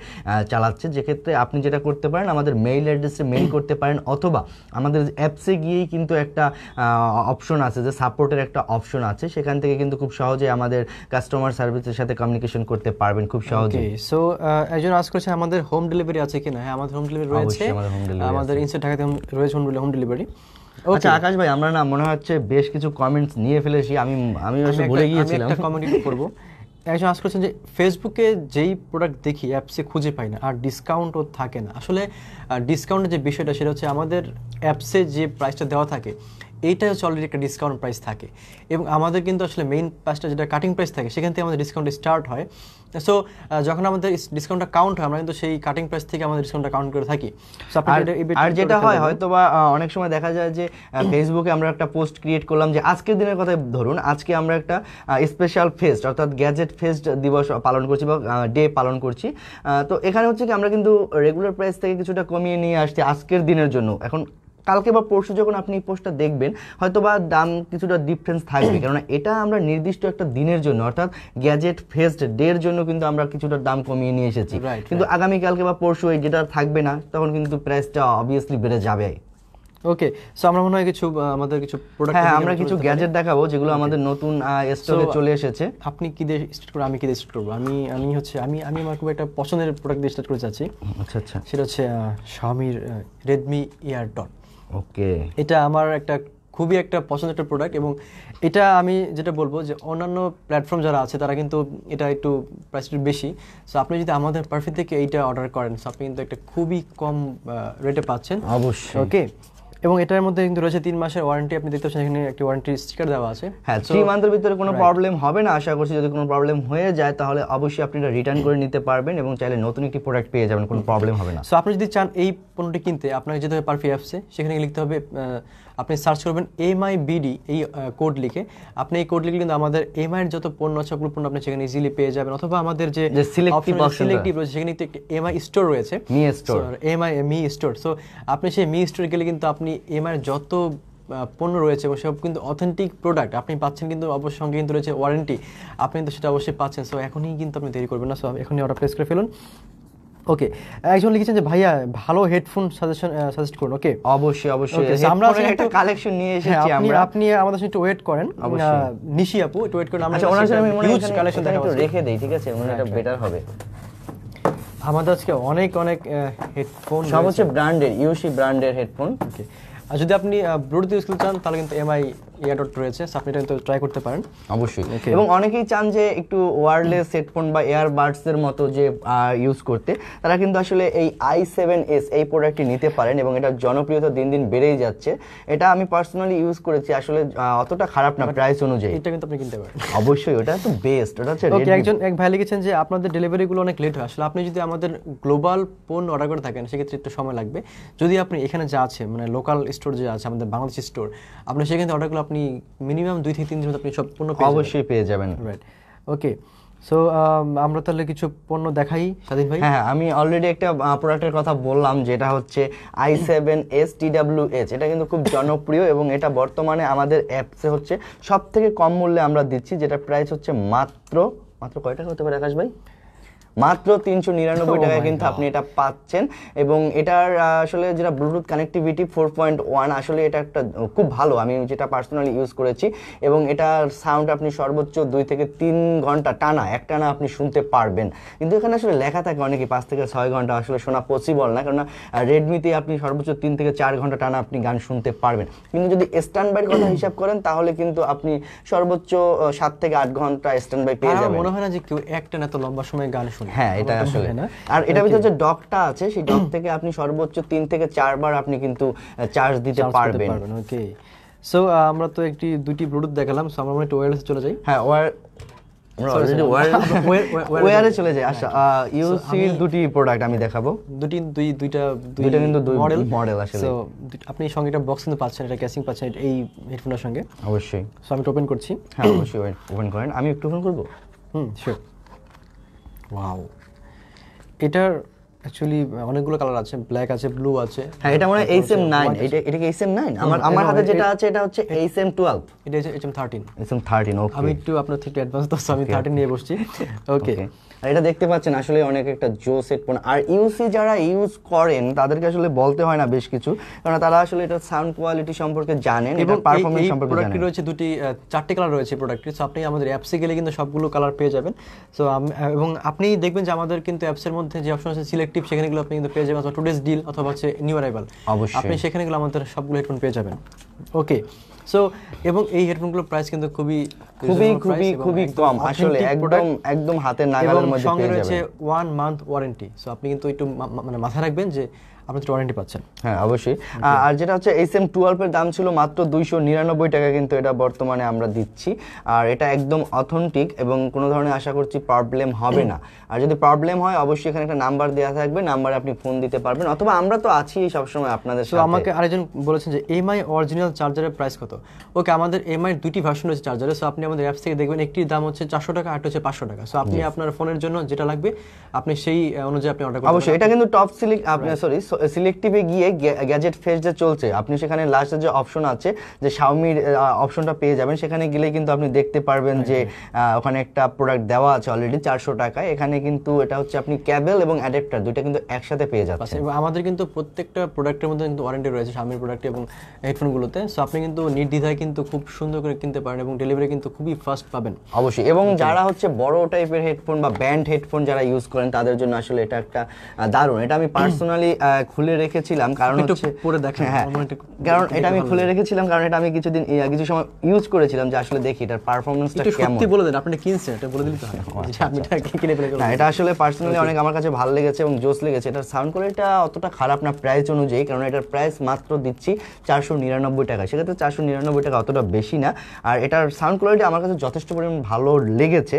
চালাচ্ছে যেক্ষেত্রে আপনি যেটা করতে পারেন আমাদের মেইল অ্যাড্রেসে মেইল করতে পারেন অথবা আমাদের অ্যাপসে গিয়েই কিন্তু একটা অপশন আছে যে সাপোর্টের একটা অপশন আছে সেখান থেকে কিন্তু খুব সহজে আমাদের কাস্টমার সার্ভিসের সাথে কমিউনিকেশন করতে পারবেন খুব সহজে সো একজন আজ করেছে আমাদের হোম ডেলিভারি আছে কিনা হ্যাঁ আমাদের হোম ডেলিভারি রয়েছে আমাদের ইনসাইড ঢাকাতে রয়েছে হোম ডেলিভারি আচ্ছা আকাশ ভাই আমরা না মনে হচ্ছে বেশ কিছু কমেন্টস নিয়ে ফেলেছি আমি আমি ওসব ভুলে গিয়েছিলাম একটা কমেন্ট করব একজন আজ করেছেন যে ফেসবুকে যেই প্রোডাক্ট দেখি অ্যাপসে খুঁজে পাই না আর ডিসকাউন্টও থাকে না আসলে ডিসকাউন্টের যে বিষয়টা সেটা হচ্ছে আমাদের অ্যাপসে যে প্রাইসটা দেওয়া থাকে এইটা হচ্ছে অলরেডি একটা ডিসকাউন্ট প্রাইস থাকে এবং আমাদের কিন্তু আসলে মেইন প্রাইসটা যেটা কাটিং প্রাইস থাকে সেখান থেকে আমাদের ডিসকাউন্ট স্টার্ট হয় সো uh, যখন আমাদের ডিসকাউন্টটা কাউন্ট হয় আমরা কিন্তু সেই কাটিং প্রাইস থেকে আমাদের ডিসকাউন্টটা কাউন্ট করে থাকি আর যেটা হয় হয়তো বা অনেক সময় দেখা যায় যে ফেসবুকে আমরা একটা পোস্ট ক্রিয়েট করলাম যে আজকের দিনের কথা ধরুন আজকে আমরা একটা স্পেশাল ফেস্ট অর্থাৎ গ্যাজেট ফেস্ট দিবস পালন করছি বা ডে পালন করছি তো এখানে হচ্ছে কি আমরা কিন্তু রেগুলার প্রাইস থেকে কিছুটা কমিয়ে নিয়ে আসছি আজকের দিনের জন্য এখন কালকে বা পরশু যখন আপনি এই পোস্টটা দেখবেন হয়তো বা দাম কিছুটা ডিফারেন্স থাকবে কেননা এটা আমরা নির্দিষ্ট একটা দিনের জন্য অর্থাৎ গ্যাজেট ফেস্ট ডের জন্য কিন্তু আমরা কিছুটা দাম কমিয়ে নিয়ে এসেছি কিন্তু আগামীকালকে বা পরশু এই যেটা থাকবে না তখন কিন্তু প্রাইসটা অবভিয়াসলি বেড়ে যাবে ওকে সো আমরা মনে হয় কিছু আমাদের কিছু প্রোডাক্ট হ্যাঁ আমরা কিছু গ্যাজেট দেখাবো যেগুলো আমাদের নতুন স্টোরে চলে এসেছে আপনি কি দিয়ে স্টার্ট করবো আমি কি দিয়ে স্টার্ট করবো আমি আমি হচ্ছে আমি আমি আমার খুব একটা পছন্দের প্রোডাক্ট দিয়ে স্টার্ট করতে চাচ্ছি আচ্ছা আচ্ছা সেটা হচ্ছে স্বামীর রেডমি ইয়ার ডট ওকে এটা আমার একটা খুবই একটা পছন্দের একটা প্রোডাক্ট এবং এটা আমি যেটা বলবো যে অন্যান্য প্ল্যাটফর্ম যারা আছে তারা কিন্তু এটা একটু প্রাইস বেশি সো আপনি যদি আমাদের পারফেক্ট থেকে এইটা অর্ডার করেন সো আপনি কিন্তু একটা খুবই কম রেটে পাচ্ছেন অবশ্যই ওকে এবং এটার মধ্যে কিন্তু রয়েছে তিন মাসের ওয়ারেন্টি আপনি দেখতে পাচ্ছেন এখানে একটি ওয়ারেন্টি স্টিকার দেওয়া আছে হ্যাঁ থ্রি মান্থের ভিতরে কোনো প্রবলেম হবে না আশা করছি যদি কোনো প্রবলেম হয়ে যায় তাহলে অবশ্যই আপনি এটা রিটার্ন করে নিতে পারবেন এবং চাইলে নতুন একটি প্রোডাক্ট পেয়ে যাবেন কোনো প্রবলেম হবে না সো আপনি যদি চান এই পণ্যটি কিনতে আপনাকে যেতে হবে পারফি অ্যাপসে সেখানে লিখতে হবে আপনি সার্চ করবেন এম আই বিডি এই কোড লিখে আপনি এই কোড লিখলে কিন্তু আমাদের এম এর যত পণ্য আছে ওগুলো পণ্য আপনি সেখানে ইজিলি পেয়ে যাবেন অথবা আমাদের যে সিলেক্টিভ রয়েছে সেখানে কিন্তু আই স্টোর রয়েছে Mi store M I Mi store so আপনি সেই মি স্টোর গেলে কিন্তু আপনি এমআর যত পণ্য রয়েছে এবং সব কিন্তু অথেন্টিক প্রোডাক্ট আপনি পাচ্ছেন কিন্তু অবশ্যই সঙ্গে কিন্তু রয়েছে ওয়ারেন্টি আপনি কিন্তু সেটা অবশ্যই পাচ্ছেন সো এখনই কিন্তু আপনি দেরি করবেন না সো এখনই অর্ডার প্লেস করে ফেলুন ওকে একজন লিখেছেন যে ভাইয়া ভালো হেডফোন সাজেশন সাজেস্ট করুন ওকে অবশ্যই অবশ্যই আমরা একটা কালেকশন নিয়ে হ্যাঁ, এসেছি আমরা আপনি আমাদের সাথে ওয়েট করেন নিশি আপু একটু ওয়েট করুন আমরা আচ্ছা, আমি হিউজ কালেকশন দেখাবো রেখে দেই ঠিক আছে মনে এটা বেটার হবে আমাদের আজকে অনেক অনেক হেডফোন সব হচ্ছে ব্র্যান্ডের ইউসি ব্র্যান্ডের হেডফোন আর যদি আপনি ব্লুটুথ ইউজ করতে চান তাহলে কিন্তু এমআই ইয়ারডট রয়েছে আপনি এটা কিন্তু ট্রাই করতে পারেন অবশ্যই এবং অনেকেই চান যে একটু ওয়্যারলেস হেডফোন বা এয়ারবাডসের মতো যে ইউজ করতে তারা কিন্তু আসলে এই আই সেভেন এস এই প্রোডাক্টটি নিতে পারেন এবং এটা জনপ্রিয়তা দিন দিন বেড়েই যাচ্ছে এটা আমি পার্সোনালি ইউজ করেছি আসলে অতটা খারাপ না প্রাইস অনুযায়ী এটা কিন্তু আপনি কিনতে পারেন অবশ্যই ওটা তো বেস্ট ওটা হচ্ছে একজন এক ভাই লিখেছেন যে আপনাদের ডেলিভারিগুলো অনেক লেট হয় আসলে আপনি যদি আমাদের গ্লোবাল ফোন অর্ডার করে থাকেন সেক্ষেত্রে একটু সময় লাগবে যদি আপনি এখানে যা আছে মানে লোকাল স্টোর যে আছে আমাদের বাংলাদেশি স্টোর আপনার সেখানে অর্ডারগুলো আপনি মিনিমাম দুই থেকে তিন দিন আপনি সব পণ্য অবশ্যই পেয়ে যাবেন রাইট ওকে সো আমরা তাহলে কিছু পণ্য দেখাই স্বাধীন ভাই হ্যাঁ, হ্যাঁ আমি অলরেডি একটা প্রোডাক্টের কথা বললাম যেটা হচ্ছে I seven S T W H এটা কিন্তু খুব জনপ্রিয় এবং এটা বর্তমানে আমাদের অ্যাপসে হচ্ছে সব থেকে কম মূল্যে আমরা দিচ্ছি যেটা প্রাইস হচ্ছে মাত্র মাত্র কয় টাকা হতে পারে আকাশ ভাই মাত্র তিনশো নিরানব্বই oh টাকায় কিন্তু আপনি এটা পাচ্ছেন এবং এটার আসলে যেটা Bluetooth connectivity four point one আসলে এটা একটা খুব ভালো আমি যেটা পার্সোনালি ইউজ করেছি এবং এটার সাউন্ড আপনি সর্বোচ্চ দুই থেকে তিন ঘন্টা টানা এক টানা আপনি শুনতে পারবেন কিন্তু এখানে আসলে লেখা থাকে অনেকে পাঁচ থেকে ছয় ঘন্টা আসলে শোনা পসিবল না কেননা রেডমিতে আপনি সর্বোচ্চ তিন থেকে চার ঘন্টা টানা আপনি গান শুনতে পারবেন কিন্তু যদি স্ট্যান্ড বাইর কথা হিসাব করেন তাহলে কিন্তু আপনি সর্বোচ্চ সাত থেকে আট ঘন্টা স্ট্যান্ড বাই পেয়ে যাবেন মনে হয় না যে কেউ একটানা তো লম্বা সময় গান শুনে হ্যাঁ, আসলে হ্যাঁ এটা আসলে আর এটা ভিতরে যে ডকটা আছে সেই ডক থেকে আপনি সর্বোচ্চ তিন থেকে চারবার আপনি কিন্তু চার্জ দিতে পারবেন ওকে সো আমরা তো একটি দুটি ব্লুটুথ দেখালাম সো আমরা ওয়্যারলেস চলে যাই হ্যাঁ ওয়্যার চলে যায় আচ্ছা ইউসির হ্যাঁ। দুটি প্রোডাক্ট আমি দেখাবো দুটি দুই দুইটা দুইটা কিন্তু দুই মডেল মডেল আসলে আপনি সঙ্গে এটা বক্স কিন্তু পাচ্ছেন এটা ক্যাসিং পাচ্ছেন এই হেডফোনের সঙ্গে অবশ্যই সো আমি ওপেন করছি হ্যাঁ অবশ্যই ওপেন করেন আমি একটু ওপেন করব হুম শিওর ওয়াও এটার অ্যাকচুয়ালি অনেকগুলো কালার আছে ব্ল্যাক আছে ব্লু আছে হ্যাঁ এটা মনে হয় এম নাইন এটা এটা এইচ এম নাইন আমার আমার হাতে যেটা আছে এটা হচ্ছে এইচ এম টুয়েলভ এটা হচ্ছে H M thirteen 13 M thirteen okay আমি একটু আপনার থেকে অ্যাডভান্স তো আমি 13 নিয়ে বসছি ওকে আর এটা দেখতে পাচ্ছেন আসলে অনেক একটা জোস হেডফোন আর ইউসি যারা ইউজ করেন তাদেরকে আসলে বলতে হয় না বেশ কিছু কারণ তারা আসলে এটা সাউন্ড কোয়ালিটি সম্পর্কে জানেন এবং পারফরম্যান্স সম্পর্কে জানেন প্রোডাক্টটি রয়েছে দুটি চারটি কালার রয়েছে প্রোডাক্টটি সো আপনি আমাদের অ্যাপসে গেলে কিন্তু সবগুলো কালার পেয়ে যাবেন সো এবং আপনি দেখবেন যে আমাদের কিন্তু অ্যাপসের মধ্যে যে অপশন আছে সিলেক্টিভ সেখানেগুলো আপনি কিন্তু পেয়ে যাবেন অথবা টুডেজ ডিল অথবা হচ্ছে নিউ অ্যারাইভাল অবশ্যই আপনি সেখানেগুলো আমাদের সবগুলো হেডফোন পেয়ে যাবেন ওকে সো এবং এই হেডফোনগুলোর প্রাইস কিন্তু খুবই খুবই খুবই খুবই কম আসলে একদম একদম হাতের নাগালের মধ্যে পেয়ে যাবেন সঙ্গে রয়েছে 1 মান্থ ওয়ারেন্টি সো আপনি কিন্তু একটু মানে মাথায় রাখবেন যে আপনাদের ওয়ারেন্টি পাচ্ছেন হ্যাঁ অবশ্যই আর যেটা হচ্ছে এস এম টুয়েলভের দাম ছিল মাত্র দুইশো নিরানব্বই টাকা কিন্তু এটা বর্তমানে আমরা দিচ্ছি আর এটা একদম অথেন্টিক এবং কোনো ধরনের আশা করছি প্রবলেম হবে না আর যদি প্রবলেম হয় অবশ্যই এখানে একটা নাম্বার দেওয়া থাকবে নাম্বারে আপনি ফোন দিতে পারবেন অথবা আমরা তো আছি সবসময় আপনাদের তো আমাকে আরেকজন বলেছেন যে এমআই অরিজিনাল চার্জারের প্রাইস কত ওকে আমাদের এমআই দুটি ভার্সন রয়েছে চার্জারের সো আপনি আমাদের অ্যাপস থেকে দেখবেন একটি দাম হচ্ছে চারশো টাকা আর হচ্ছে পাঁচশো টাকা সো আপনি আপনার ফোনের জন্য যেটা লাগবে আপনি সেই অনুযায়ী আপনি অর্ডার করবেন অবশ্যই এটা কিন্তু টপ সিলিং আপনি সরি সিলেক্টিভে গিয়ে গ্যাজেট ফেস যে চলছে আপনি সেখানে লাস্টে যে অপশন আছে যে শাওমির অপশনটা পেয়ে যাবেন সেখানে গেলে কিন্তু আপনি দেখতে পারবেন যে হ্যাঁ, হ্যাঁ। ওখানে একটা প্রোডাক্ট দেওয়া আছে অলরেডি চারশো টাকায় এখানে কিন্তু এটা হচ্ছে আপনি ক্যাবেল এবং অ্যাডাপ্টার দুইটা কিন্তু একসাথে পেয়ে এবং আমাদের কিন্তু প্রত্যেকটা প্রোডাক্টের মধ্যে কিন্তু ওয়ারেন্টি রয়েছে শাওমির প্রোডাক্ট এবং হেডফোনগুলোতে সো আপনি কিন্তু নির্দ্বিধায় কিন্তু খুব সুন্দর করে কিনতে পারেন এবং ডেলিভারি কিন্তু খুবই ফাস্ট পাবেন অবশ্যই এবং যারা হচ্ছে বড় টাইপের হেডফোন বা ব্যান্ড হেডফোন যারা ইউজ করেন তাদের জন্য আসলে এটা একটা দারুণ এটা আমি পার্সোনালি খুলে রেখেছিলাম কারণ হচ্ছে পরে দেখেন হ্যাঁ, হ্যাঁ। কারণ এটা আমি খুলে রেখেছিলাম কারণ এটা আমি কিছুদিন কিছু সময় ইউজ করেছিলাম যে আসলে দেখি এটার পারফরমেন্সটা কেমন সত্যি বলে দেন আপনি কিনছেন এটা বলে দিলে তো হয় আমি এটা কিনে ফেলে না এটা আসলে পার্সোনালি অনেক আমার কাছে ভালো লেগেছে এবং জোস লেগেছে এটার সাউন্ড কোয়ালিটিটা অতটা খারাপ না প্রাইস অনুযায়ী কারণ এটার প্রাইস মাত্র দিচ্ছি চারশো নিরানব্বই টাকা সেক্ষেত্রে চারশো নিরানব্বই টাকা অতটা বেশি না আর এটার সাউন্ড কোয়ালিটি আমার কাছে যথেষ্ট পরিমাণ ভালো লেগেছে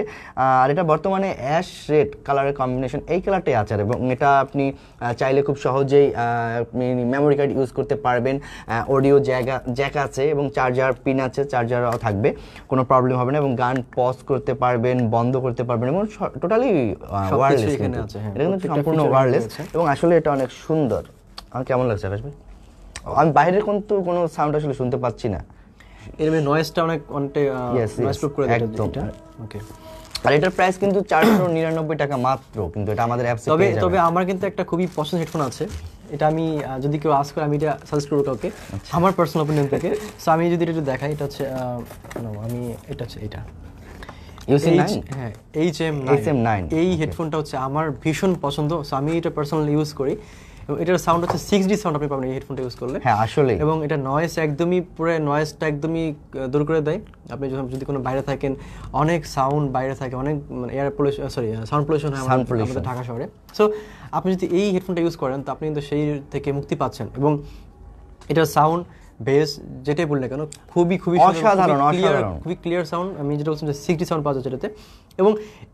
আর এটা বর্তমানে অ্যাশ রেড কালারের কম্বিনেশন এই কালারটাই আছে এবং এটা আপনি চাইলে খুব সহজে অনুযায়ী মেমোরি কার্ড ইউজ করতে পারবেন অডিও জায়গা জ্যাক আছে এবং চার্জার পিন আছে চার্জারও থাকবে কোনো প্রবলেম হবে না এবং গান পজ করতে পারবেন বন্ধ করতে পারবেন এবং টোটালি ওয়ারলেস এটা কিন্তু হ্যাঁ, সম্পূর্ণ ওয়ারলেস এবং আসলে এটা অনেক সুন্দর আমার কেমন লাগছে আকাশ ভাই আমি বাইরের কিন্তু কোনো সাউন্ড আসলে শুনতে পাচ্ছি না এর নয়েজটা অনেক অনেকটা নয়েজ প্রুফ করে দিতে একদম ওকে আর এটার প্রাইস কিন্তু চারশো নিরানব্বই টাকা মাত্র কিন্তু এটা আমাদের অ্যাপসে তবে তবে আমার কিন্তু একটা খুবই পছন্দ হেডফোন আছে এটা আমি যদি কেউ আস করে আমি এটা সাজেস্ট করবো কাউকে আচ্ছা। আমার পার্সোনাল ওপিনিয়ন থেকে সো আমি যদি এটা দেখাই এটা হচ্ছে আমি এটা হচ্ছে এটা হ্যাঁ, এই হেডফোনটা হচ্ছে আমার ভীষণ পছন্দ সো আমি এটা পার্সোনাল ইউজ করি এটার সাউন্ড হচ্ছে সিক্স ডি সাউন্ড আপনি পাবেন এই হেডফোনটা ইউজ করলে হ্যাঁ আসলে এবং এটা নয়েস একদমই পুরো নয়েসটা একদমই দূর করে দেয় আপনি যখন যদি কোনো বাইরে থাকেন অনেক সাউন্ড বাইরে থাকে অনেক মানে air pollution sorry sound pollution হয় আমাদের ঢাকা শহরে সো আপনি যদি এই হেডফোনটা ইউজ করেন তো আপনি কিন্তু সেই থেকে মুক্তি পাচ্ছেন এবং এটার সাউন্ড বেস যেটাই বললে কেন খুবই খুবই অসাধারণ খুবই ক্লিয়ার সাউন্ড আমি যেটা বলছিলাম যে সিক্সটি সাউন্ড পাওয়া যাচ্ছে এটাতে এবং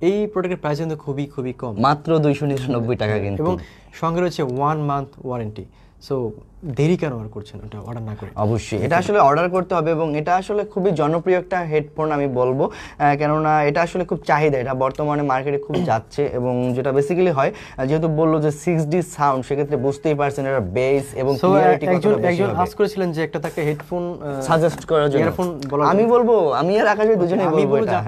এই প্রোডাক্টের প্রাইস কিন্তু খুবই খুবই কম মাত্র দুইশো নিরানব্বই টাকা হ্যাঁ, কিন্তু এবং সঙ্গে রয়েছে ওয়ান মান্থ ওয়ারেন্টি সো দেরি কেন অর্ডার করছেন ওটা অর্ডার না করে অবশ্যই এটা আসলে অর্ডার করতে হবে এবং এটা আসলে খুবই জনপ্রিয় একটা হেডফোন আমি বলবো কেননা এটা আসলে খুব চাহিদা এটা বর্তমানে মার্কেটে খুব যাচ্ছে এবং যেটা বেসিক্যালি হয় যেহেতু বললো যে সিক্স ডি সাউন্ড সেক্ষেত্রে বুঝতেই পারছেন এটা বেস এবং একজন আস করেছিলেন যে একটা তাকে হেডফোন সাজেস্ট করার জন্য আমি বলবো আমি আর আকাশে দুজনে বলবো এটা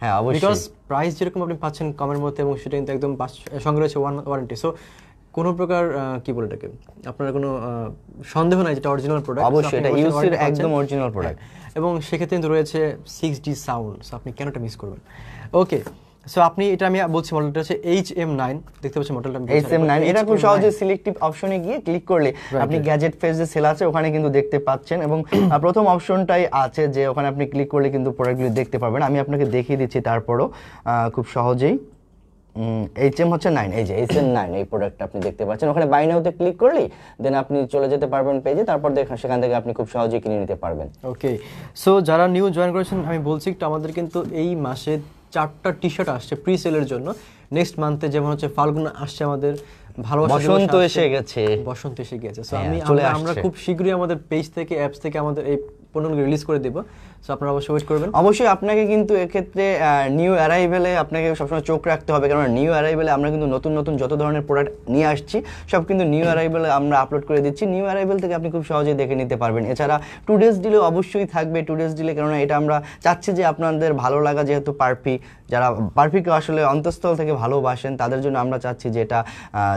হ্যাঁ অবশ্যই প্রাইস যেরকম আপনি পাচ্ছেন কমের মধ্যে এবং সেটা কিন্তু একদম সঙ্গে রয়েছে ওয়ারেন্টি সো কোনো প্রকার কি বলে এটাকে আপনার কোনো সন্দেহ নাই যেটা অরিজিনাল প্রোডাক্ট অবশ্যই এটা ইউসির একদম অরিজিনাল হ্যাঁ, প্রোডাক্ট এবং সেক্ষেত্রে কিন্তু রয়েছে সিক্স ডি সাউন্ড আপনি কেন এটা মিস করবেন ওকে সো আপনি এটা আমি বলছি মডেলটা হচ্ছে এইচ এম নাইন দেখতে পাচ্ছেন মডেলটা এইচ এম নাইন এটা খুব সহজে সিলেক্টিভ অপশনে গিয়ে ক্লিক করলে আপনি গ্যাজেট ফেস যে সেল আছে ওখানে কিন্তু দেখতে পাচ্ছেন এবং প্রথম অপশনটাই আছে যে ওখানে আপনি ক্লিক করলে কিন্তু প্রোডাক্টগুলি দেখতে পাবেন আমি আপনাকে দেখিয়ে দিচ্ছি তারপরও খুব সহজেই এইচএম হচ্ছে নাইন এই যে এইচ এইচএম নাইন এই প্রোডাক্টটা আপনি দেখতে পাচ্ছেন ওখানে বাই নাওতে ক্লিক করলেই দেন আপনি চলে যেতে পারবেন পেজে তারপর দেখুন সেখান থেকে আপনি খুব সহজেই কিনে নিতে পারবেন ওকে সো যারা নিউ জয়েন করেছেন আমি বলছি একটু আমাদের কিন্তু এই মাসে চারটা টি শার্ট আসছে প্রি সেলের জন্য নেক্সট মান্থে যেমন হচ্ছে ফাল্গুন আসছে আমাদের বসন্ত এসে গেছে বসন্ত এসে গেছে হ্যাঁ, আমরা খুব শীঘ্রই আমাদের পেজ থেকে অ্যাপস থেকে আমাদের এই পণ্যগুলো রিলিজ করে দেবো সো আপনারা অবশ্যই ওয়েট করবেন অবশ্যই আপনাকে কিন্তু এক্ষেত্রে নিউ অ্যারাইভেলে আপনাকে সবসময় চোখ রাখতে হবে কারণ নিউ অ্যারাইভেলে আমরা কিন্তু নতুন নতুন যত ধরনের প্রোডাক্ট নিয়ে আসছি সব কিন্তু নিউ অ্যারাইভেলে আমরা আপলোড করে দিচ্ছি নিউ অ্যারাইভেল থেকে আপনি খুব সহজেই দেখে নিতে পারবেন এছাড়া টু ডেজ ডিলে অবশ্যই থাকবে টু ডেজ ডিলে কেননা এটা আমরা চাচ্ছি যে আপনাদের ভালো লাগা যেহেতু পারফি যারা পারফিকে আসলে অন্তঃস্থল থেকে ভালোবাসেন তাদের জন্য আমরা চাচ্ছি যে এটা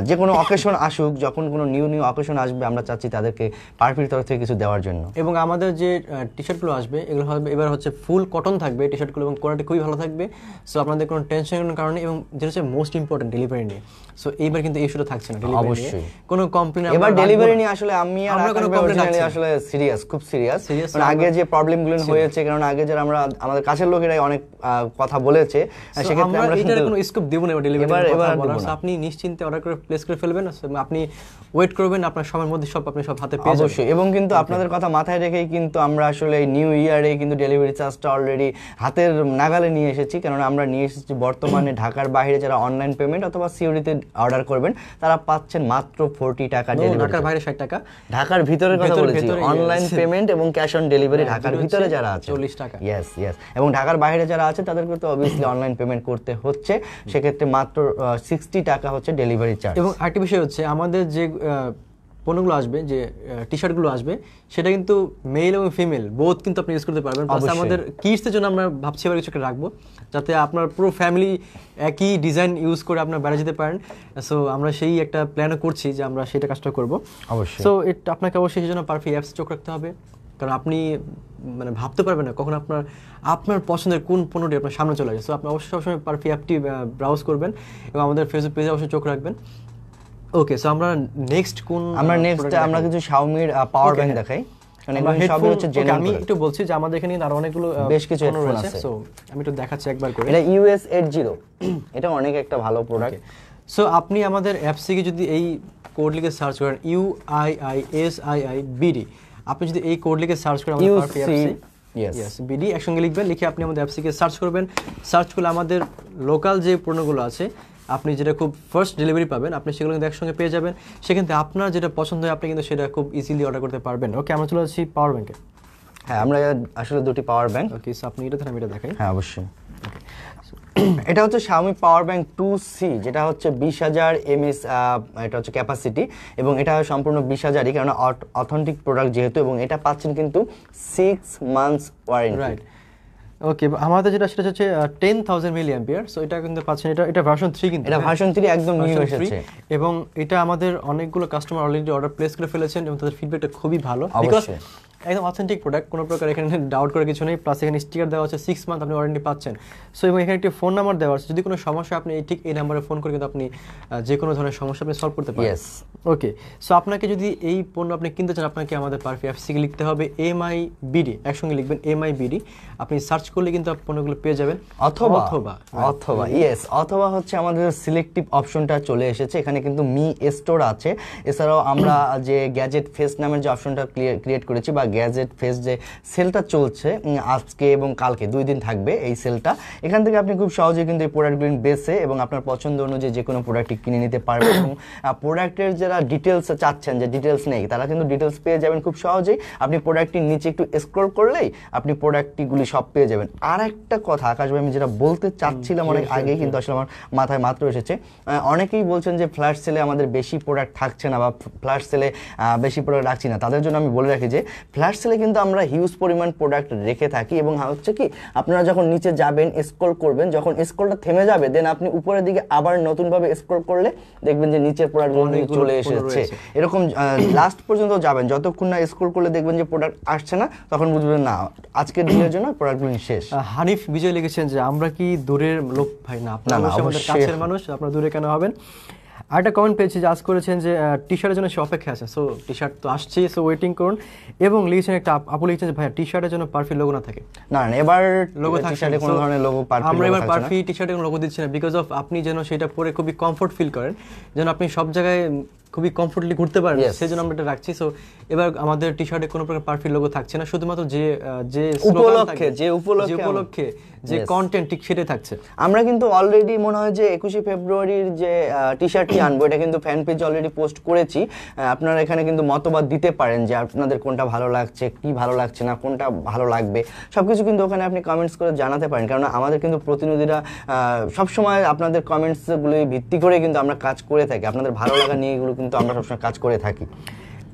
যে কোনো অকেশন আসুক যখন কোনো নিউ নিউ অকেশন আসবে আমরা চাচ্ছি তাদেরকে পারফির তরফ থেকে কিছু দেওয়ার জন্য এবং আমাদের যে টি শার্টগুলো আসবে এগুলো হবে এবার হচ্ছে ফুল কটন থাকবে টি শার্টগুলো এবং কোয়ালিটি খুবই ভালো থাকবে সো আপনাদের কোনো টেনশন কোনো কারণে এবং যেটা হচ্ছে মোস্ট ইম্পর্টেন্ট ডেলিভারি নিয়ে সো এইবার কিন্তু ইস্যুটা থাকছে না অবশ্যই কোনো কমপ্লেন এবার ডেলিভারি নিয়ে আসলে আমি আর কোনো কমপ্লেন আসলে সিরিয়াস খুব সিরিয়াস মানে আগে যে প্রবলেমগুলো হয়েছে কারণ আগে যারা আমরা আমাদের কাছের লোকেরাই অনেক কথা বলেছে সেক্ষেত্রে আমরা এটার কোনো স্কোপ না ডেলিভারি এবার আপনি নিশ্চিন্তে অর্ডার করে প্লেস করে ফেলবেন আপনি ওয়েট করবেন আপনার সময়ের মধ্যে সব আপনি সব হাতে পেয়ে যাবেন অবশ্যই এবং কিন্তু আপনাদের কথা মাথায় রেখেই কিন্তু আমরা আসলে নিউ ইয়ারে কিন্তু ডেলিভারি চার্জটা অলরেডি হাতের নাগালে নিয়ে এসেছি কেননা আমরা নিয়ে এসেছি বর্তমানে ঢাকার বাইরে যারা অনলাইন পেমেন্ট অথবা সিউরিতে অর্ডার করবেন তারা পাচ্ছেন মাত্র ফোরটি টাকা ঢাকার বাইরে ষাট টাকা ঢাকার ভিতরের কথা বলেছি অনলাইন পেমেন্ট এবং ক্যাশ অন ডেলিভারি ঢাকার ভিতরে যারা আছে চল্লিশ টাকা ইয়েস ইয়েস এবং ঢাকার বাইরে যারা আছে তাদেরকে তো অবভিয়াসলি অনলাইন পেমেন্ট করতে হচ্ছে সেক্ষেত্রে মাত্র সিক্সটি টাকা হচ্ছে ডেলিভারি চার্জ এবং আরেকটি বিষয় হচ্ছে আমাদের যে পণ্যগুলো আসবে যে টি শার্টগুলো আসবে সেটা কিন্তু মেল এবং ফিমেল বোধ কিন্তু আপনি ইউজ করতে পারবেন প্লাস আমাদের কিসের জন্য আমরা ভাবছি এবার কিছু একটা রাখবো যাতে আপনার পুরো ফ্যামিলি একই ডিজাইন ইউজ করে আপনার বেড়া যেতে পারেন সো আমরা সেই একটা প্ল্যানও করছি যে আমরা সেটা কাজটা করবো অবশ্যই সো আপনাকে অবশ্যই সেই জন্য পারফেক্ট অ্যাপস চোখ রাখতে হবে কারণ আপনি মানে ভাবতে পারবেন না কখন আপনার আপনার পছন্দের কোন পণ্যটি আপনার সামনে চলে আসে সো আপনি অবশ্যই সবসময় পারফেক্ট অ্যাপটি ব্রাউজ করবেন এবং আমাদের ফেসবুক পেজে অবশ্যই চোখ রাখবেন ওকে সো আমরা নেক্সট কোন uh, আমরা নেক্সট আমরা কিছু শাওমির পাওয়ার ব্যাংক দেখাই আমি একটু বলছি যে আমাদের এখানে আরো অনেকগুলো uh, বেশ কিছু হেডফোন আছে সো আমি একটু দেখাচ্ছি একবার করে এটা ইউএস 80 এটা অনেক একটা ভালো প্রোডাক্ট সো আপনি আমাদের অ্যাপস থেকে যদি এই কোড লিখে সার্চ করেন U I I S I I B D আপনি যদি এই কোড লিখে সার্চ করেন আমাদের পারফি ইয়েস বিডি একসঙ্গে লিখবেন লিখে আপনি আমাদের অ্যাপস থেকে সার্চ করবেন সার্চ করলে আমাদের লোকাল যে পণ্যগুলো আছে আপনি যেটা খুব ফার্স্ট ডেলিভারি পাবেন আপনি সেগুলো কিন্তু একসঙ্গে পেয়ে যাবেন সেক্ষেত্রে আপনার যেটা পছন্দ হয় আপনি কিন্তু সেটা খুব ইজিলি অর্ডার করতে পারবেন ওকে আমরা চলে আসছি পাওয়ার ব্যাঙ্কে হ্যাঁ আমরা আসলে দুটি পাওয়ার ব্যাঙ্ক ওকে সো আপনি এটা আমি এটা দেখাই হ্যাঁ অবশ্যই এটা হচ্ছে স্বামী পাওয়ার ব্যাংক টু সি যেটা হচ্ছে বিশ হাজার এম এস এটা হচ্ছে ক্যাপাসিটি এবং এটা সম্পূর্ণ বিশ হাজারই কেননা অথেন্টিক প্রোডাক্ট যেহেতু এবং এটা পাচ্ছেন কিন্তু six months warranty right okay আমাদের যেটা সেটা হচ্ছে ten thousand milli ampere so এটা কিন্তু পাচ্ছেন এটা এটা ভার্সন থ্রি কিন্তু এটা ভার্সন হ্যাঁ? থ্রি একদম নিউ এসেছে এবং এটা আমাদের অনেকগুলো কাস্টমার অলরেডি অর্ডার প্লেস করে ফেলেছেন এবং তাদের ফিডব্যাকটা খুবই ভালো বিকজ একদম অথেন্টিক প্রোডাক্ট কোনো প্রকার এখানে ডাউট করে কিছু নেই প্লাস এখানে স্টিকার দেওয়া আছে সিক্স মান্থ আপনি ওয়ারেন্টি পাচ্ছেন সো এবং এখানে একটি ফোন নাম্বার দেওয়া আছে যদি কোনো সমস্যা আপনি ঠিক এই নাম্বারে ফোন করে কিন্তু আপনি যে কোনো ধরনের সমস্যা আপনি সলভ করতে পারেন ওকে সো আপনাকে যদি এই পণ্য আপনি কিনতে চান আপনাকে আমাদের পারফি অ্যাপসিকে লিখতে হবে এম আই বিডি একসঙ্গে লিখবেন এম আই বিডি আপনি সার্চ করলে কিন্তু পণ্যগুলো পেয়ে যাবেন অথবা অথবা অথবা ইয়েস অথবা হচ্ছে আমাদের সিলেক্টিভ অপশনটা চলে এসেছে এখানে কিন্তু মি স্টোর আছে এছাড়াও আমরা যে গ্যাজেট ফেস নামের যে অপশনটা ক্রিয়েট করেছি বা গ্যাজেট ফেস যে সেলটা চলছে আজকে এবং কালকে দুই দিন থাকবে এই সেলটা এখান থেকে আপনি খুব সহজে কিন্তু এই প্রোডাক্টগুলি বেসে এবং আপনার পছন্দ অনুযায়ী যে কোনো প্রোডাক্টটি কিনে নিতে পারবে এবং প্রোডাক্টের যারা ডিটেলস চাচ্ছেন যে ডিটেলস নেই তারা কিন্তু ডিটেলস পেয়ে যাবেন খুব সহজেই আপনি প্রোডাক্টটির নিচে একটু স্ক্রল করলেই আপনি প্রোডাক্টটিগুলি সব পেয়ে যাবেন আর একটা কথা আকাশ আমি যেটা বলতে চাচ্ছিলাম অনেক আগে কিন্তু আসলে আমার মাথায় মাত্র এসেছে অনেকেই বলছেন যে ফ্ল্যাট সেলে আমাদের বেশি প্রোডাক্ট থাকছে না বা ফ্ল্যাট সেলে বেশি প্রোডাক্ট রাখছি না তাদের জন্য আমি বলে রাখি যে ফ্ল্যাশ সেলে কিন্তু আমরা হিউজ পরিমাণ প্রোডাক্ট রেখে থাকি এবং হচ্ছে কি আপনারা যখন নিচে যাবেন স্ক্রল করবেন যখন স্ক্রলটা থেমে যাবে দেন আপনি উপরের দিকে আবার নতুনভাবে স্ক্রল করলে দেখবেন যে নিচের প্রোডাক্টগুলো চলে এসেছে এরকম লাস্ট পর্যন্ত যাবেন যতক্ষণ না স্ক্রল করলে দেখবেন যে প্রোডাক্ট আসছে না তখন বুঝবেন না আজকের দিনের জন্য প্রোডাক্টগুলো শেষ হানিফ বিজয় লিখেছেন যে আমরা কি দূরের লোক ভাই না আপনার মানুষ আপনারা দূরে কেন হবেন আরেকটা কমেন্ট পেয়েছি যে আজ করেছেন যে টি শার্টের জন্য সে অপেক্ষা আছে সো টি শার্ট তো আসছে সো ওয়েটিং করুন এবং লিখেছেন একটা আপু লিখেছেন যে ভাইয়া টি শার্টের জন্য পারফি লোগো না থাকে না এবার লোগো থাকে কোনো ধরনের লোগো পারফি আমরা এবার পারফি টি শার্টের লোগো দিচ্ছি না বিকজ অফ আপনি যেন সেটা পরে খুবই কমফোর্ট ফিল করেন যেন আপনি সব জায়গায় খুবই কমফোর্টলি ঘুরতে পারেন সেই জন্য আমরা এটা রাখছি সো এবার আমাদের টি শার্টে কোনো প্রকার পারফিউম লোগো থাকছে না শুধুমাত্র যে যে উপলক্ষে যে উপলক্ষে উপলক্ষে যে কন্টেন্ট ঠিক সেটাই থাকছে আমরা কিন্তু অলরেডি মনে হয় যে একুশে ফেব্রুয়ারির যে টি শার্টটি আনবো এটা কিন্তু ফ্যান পেজ অলরেডি পোস্ট করেছি আপনারা এখানে কিন্তু মতবাদ দিতে পারেন যে আপনাদের কোনটা ভালো লাগছে কি ভালো লাগছে না কোনটা ভালো লাগবে সব কিছু কিন্তু ওখানে আপনি কমেন্টস করে জানাতে পারেন কারণ আমাদের কিন্তু প্রতিনিধিরা সবসময় আপনাদের কমেন্টসগুলি ভিত্তি করে কিন্তু আমরা কাজ করে থাকি আপনাদের ভালো লাগা নিয়ে এগুলো কিন্তু আমরা সবসময় কাজ করে থাকি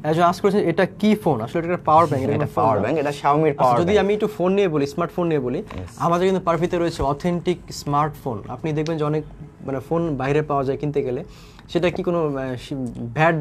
একজন আজ করেছেন এটা কি ফোন আসলে এটা পাওয়ার ব্যাংক এটা পাওয়ার ব্যাংক এটা শাওমির পাওয়ার আচ্ছা, যদি আমি একটু ফোন নিয়ে বলি স্মার্টফোন নিয়ে বলি আমাদের কিন্তু পারফিতে রয়েছে অথেন্টিক স্মার্টফোন আপনি দেখবেন যে অনেক মানে ফোন বাইরে পাওয়া যায় কিনতে গেলে সেটা কি কোনো ভ্যাট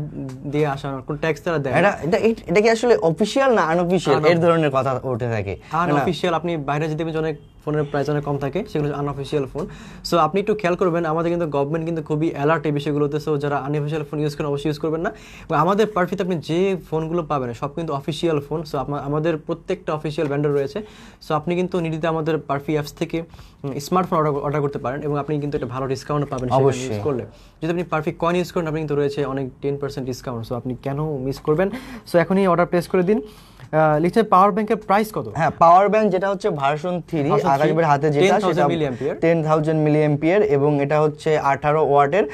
দিয়ে আসা কোনো ট্যাক্স তারা দেয় এটা এটা কি আসলে অফিসিয়াল না আনঅফিসিয়াল এর ধরনের কথা উঠে থাকে আনঅফিসিয়াল আপনি বাইরে যদি দেখবেন অনেক ফোনের প্রাইস অনেক কম থাকে সেগুলো আনঅফিসিয়াল ফোন সো আপনি একটু খেয়াল করবেন আমাদের কিন্তু গভর্নমেন্ট কিন্তু খুবই অ্যালার্ট এই বিষয়গুলোতে সো যারা আনঅফিসিয়াল ফোন ইউজ করেন অবশ্যই ইউজ করবেন না এবং আমাদের পারফিতে আপনি যে ফোনগুলো পাবেন সব কিন্তু অফিসিয়াল ফোন সো আমাদের প্রত্যেকটা অফিসিয়াল ভ্যান্ডার রয়েছে সো আপনি কিন্তু নিজেতে আমাদের পারফি অ্যাপস থেকে স্মার্টফোন অর্ডার অর্ডার করতে পারেন এবং আপনি কিন্তু একটা ভালো ডিসকাউন্ট পাবেন ইউজ করলে যদি আপনি পারফি কয়েন ইউজ করেন আপনি কিন্তু রয়েছে অনেক টেন পার্সেন্ট ডিসকাউন্ট সো আপনি কেন মিস করবেন সো এখনই অর্ডার প্লেস করে দিন লিথিয়াম পাওয়ার ব্যাংকের প্রাইস কত হ্যাঁ পাওয়ার ব্যাংক যেটা হচ্ছে ভার্সন থ্রি আকাশবের হাতে যেটা সেটা টেন থাউজেন্ড মিলি এম্পিয়ার এবং এটা হচ্ছে আঠারো ওয়াটের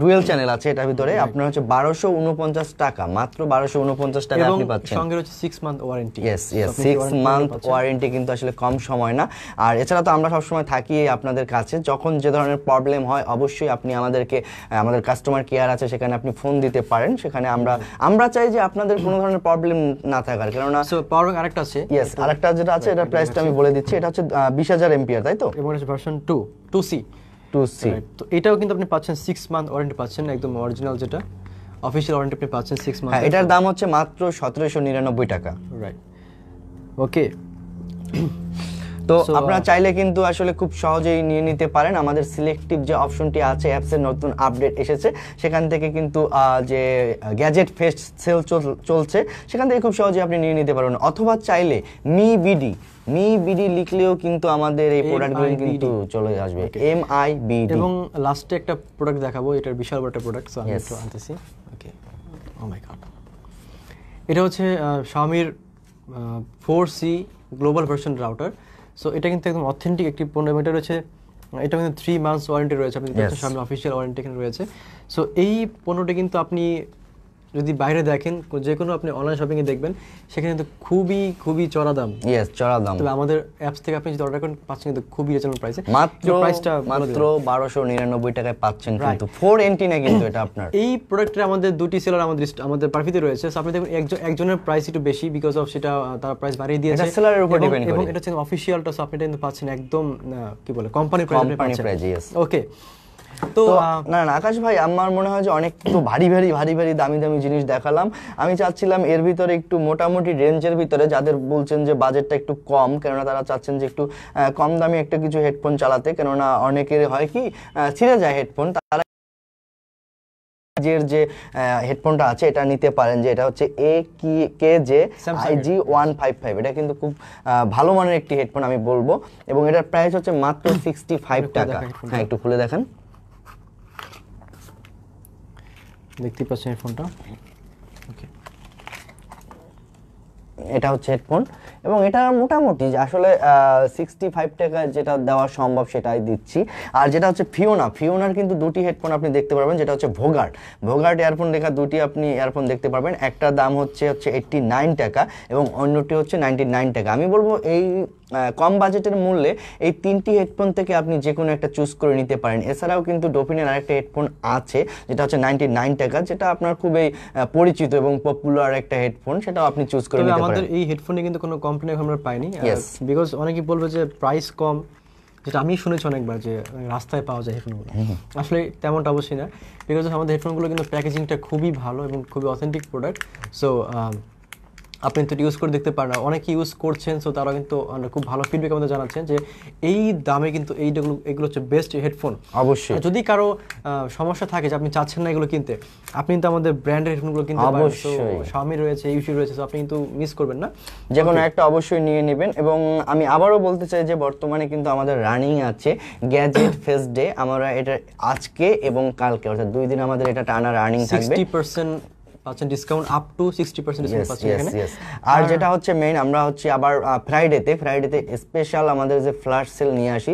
ডুয়েল চ্যানেল আছে এটার ভিতরে আপনার হচ্ছে বারোশো উনপঞ্চাশ টাকা মাত্র বারোশো উনপঞ্চাশ টাকা আপনি পাচ্ছেন সঙ্গে হচ্ছে six month warranty yes yes six month warranty কিন্তু আসলে কম সময় না আর এছাড়া তো আমরা সবসময় থাকি আপনাদের কাছে যখন যে ধরনের প্রবলেম হয় অবশ্যই আপনি আমাদেরকে আমাদের কাস্টমার কেয়ার আছে সেখানে আপনি ফোন দিতে পারেন সেখানে আমরা আমরা চাই যে আপনাদের কোনো ধরনের প্রবলেম না থাকার কারণ কেননা সো পাওয়ার ব্যাংক আরেকটা আছে ইয়েস আরেকটা যেটা আছে এটা প্রাইসটা আমি বলে দিচ্ছি এটা হচ্ছে বিশ হাজার এমপিআর তাই তো এবং এটা ভার্সন সি টু সি তো এটাও কিন্তু আপনি পাচ্ছেন সিক্স মান্থ ওয়ারেন্টি পাচ্ছেন একদম অরিজিনাল যেটা অফিসিয়াল ওয়ারেন্টি আপনি পাচ্ছেন সিক্স হ্যাঁ, মান্থ এটার দাম হচ্ছে মাত্র সতেরোশো নিরানব্বই টাকা রাইট ওকে তো আপনারা uh, চাইলে কিন্তু আসলে খুব সহজেই নিয়ে নিতে পারেন আমাদের সিলেক্টিভ যে অপশনটি আছে অ্যাপসের নতুন আপডেট এসেছে সেখান থেকে কিন্তু যে গ্যাজেট ফেস্ট সেল চলছে সেখান থেকে খুব সহজে আপনি নিয়ে নিতে পারবেন অথবা চাইলে মি বিডি মি বিডি লিখলেও কিন্তু আমাদের এই প্রোডাক্টগুলো কিন্তু চলে আসবে এম আই বিডি এবং লাস্টে একটা প্রোডাক্ট দেখাবো এটার বিশাল বড় একটা প্রোডাক্ট সো আমি একটু আনতেছি ওকে ও মাই গড এটা হচ্ছে শাওমির four C global version router so এটা কিন্তু একদম অথেন্টিক একটি পণ্য এবং এটা রয়েছে এটা কিন্তু থ্রি মান্থস ওয়ারেন্টি রয়েছে আপনি সামনে অফিসিয়াল ওয়ারেন্টি এখানে রয়েছে সো এই পণ্যটা কিন্তু আপনি যদি বাইরে দেখেন যে কোনো আপনি অনলাইন এ দেখবেন সেখানে কিন্তু খুবই খুবই চড়া দাম ইয়েস চড়া দাম তবে আমাদের অ্যাপস থেকে আপনি যদি অর্ডার করেন পাচ্ছেন কিন্তু খুবই রিজনেবল প্রাইসে মাত্র প্রাইসটা মাত্র বারোশো নিরানব্বই টাকায় পাচ্ছেন কিন্তু ফোর এন্টি না কিন্তু এটা আপনার এই প্রোডাক্টের আমাদের দুটি সেলার আমাদের আমাদের পারফিতে রয়েছে আপনি দেখুন একজন একজনের প্রাইস একটু বেশি বিকজ অফ সেটা তার প্রাইস বাড়িয়ে দিয়েছে এটা সেলারের উপর ডিপেন্ড করে এবং এটা হচ্ছে অফিশিয়ালটা সো আপনি এটা কিন্তু পাচ্ছেন একদম কি বলে কোম্পানি প্রাইস ওকে তো না না আকাশ ভাই আমার মনে হয় যে অনেক তো ভারী ভারী ভারী ভারী দামি দামি জিনিস দেখালাম আমি চাচ্ছিলাম এর ভিতরে একটু মোটামুটি রেঞ্জের ভিতরে যাদের বলছেন যে বাজেটটা একটু কম কেননা তারা চাচ্ছেন যে একটু কম দামি একটা কিছু হেডফোন চালাতে কেননা অনেকের হয় কি ছিঁড়ে যায় হেডফোন তারা যে হেডফোনটা আছে এটা নিতে পারেন যে এটা হচ্ছে এ কি K J I G one five five এটা কিন্তু খুব ভালো মানের একটি হেডফোন আমি বলবো এবং এটার প্রাইস হচ্ছে মাত্র সিক্সটি ফাইভ টাকা হ্যাঁ একটু খুলে দেখেন দেখতে পাচ্ছেন হেডফোনটা ওকে এটা হচ্ছে হেডফোন এবং এটা মোটামুটি আসলে সিক্সটি ফাইভ টাকা যেটা দেওয়া সম্ভব সেটাই দিচ্ছি আর যেটা হচ্ছে ফিওনা ফিওনার কিন্তু দুটি হেডফোন আপনি দেখতে পারবেন যেটা হচ্ছে ভোগার্ট ভোগার্ট এয়ারফোন লেখা দুটি আপনি এয়ারফোন দেখতে পারবেন একটা দাম হচ্ছে হচ্ছে এইটটি নাইন টাকা এবং অন্যটি হচ্ছে নাইনটি নাইন টাকা আমি বলবো এই কম বাজেটের মূল্যে এই তিনটি হেডফোন থেকে আপনি যে কোনো একটা চুজ করে নিতে পারেন এছাড়াও কিন্তু ডোফিনের আরেকটা হেডফোন আছে যেটা হচ্ছে নাইনটি নাইন টাকা যেটা আপনার খুবই পরিচিত এবং পপুলার একটা হেডফোন সেটাও আপনি চুজ করে আমাদের এই হেডফোনে কিন্তু কোনো কোম্পানি আমরা পাইনি বিকজ অনেকে বলবে যে প্রাইস কম যেটা আমি শুনেছি অনেকবার যে রাস্তায় পাওয়া যায় হেডফোনগুলো আসলে তেমনটা অবশ্যই না বিকজ আমাদের হেডফোনগুলো কিন্তু প্যাকেজিংটা খুবই ভালো এবং খুবই অথেন্টিক প্রোডাক্ট সো আপনি তো ইউজ করে দেখতে পারেন অনেকে ইউজ করছেন সো তারা কিন্তু খুব ভালো ফিডব্যাক আমাদের জানাচ্ছেন যে এই দামে কিন্তু এইগুলো এগুলো হচ্ছে বেস্ট হেডফোন অবশ্যই যদি কারো সমস্যা থাকে যে আপনি চাচ্ছেন না এগুলো কিনতে আপনি কিন্তু আমাদের ব্র্যান্ডের হেডফোনগুলো কিনতে পারেন স্বামী রয়েছে ইউসি রয়েছে সো আপনি কিন্তু মিস করবেন না যে কোনো একটা অবশ্যই নিয়ে নেবেন এবং আমি আবারও বলতে চাই যে বর্তমানে কিন্তু আমাদের রানিং আছে গ্যাজেট ফেস ডে আমরা এটা আজকে এবং কালকে অর্থাৎ দুই দিন আমাদের এটা টানা রানিং থাকবে 60% পাচ্ছেন discount up to sixty discount এখানে আর যেটা হচ্ছে মেইন আমরা হচ্ছে আবার ফ্রাইডেতে ফ্রাইডেতে স্পেশাল আমাদের যে ফ্ল্যাশ সেল নিয়ে আসি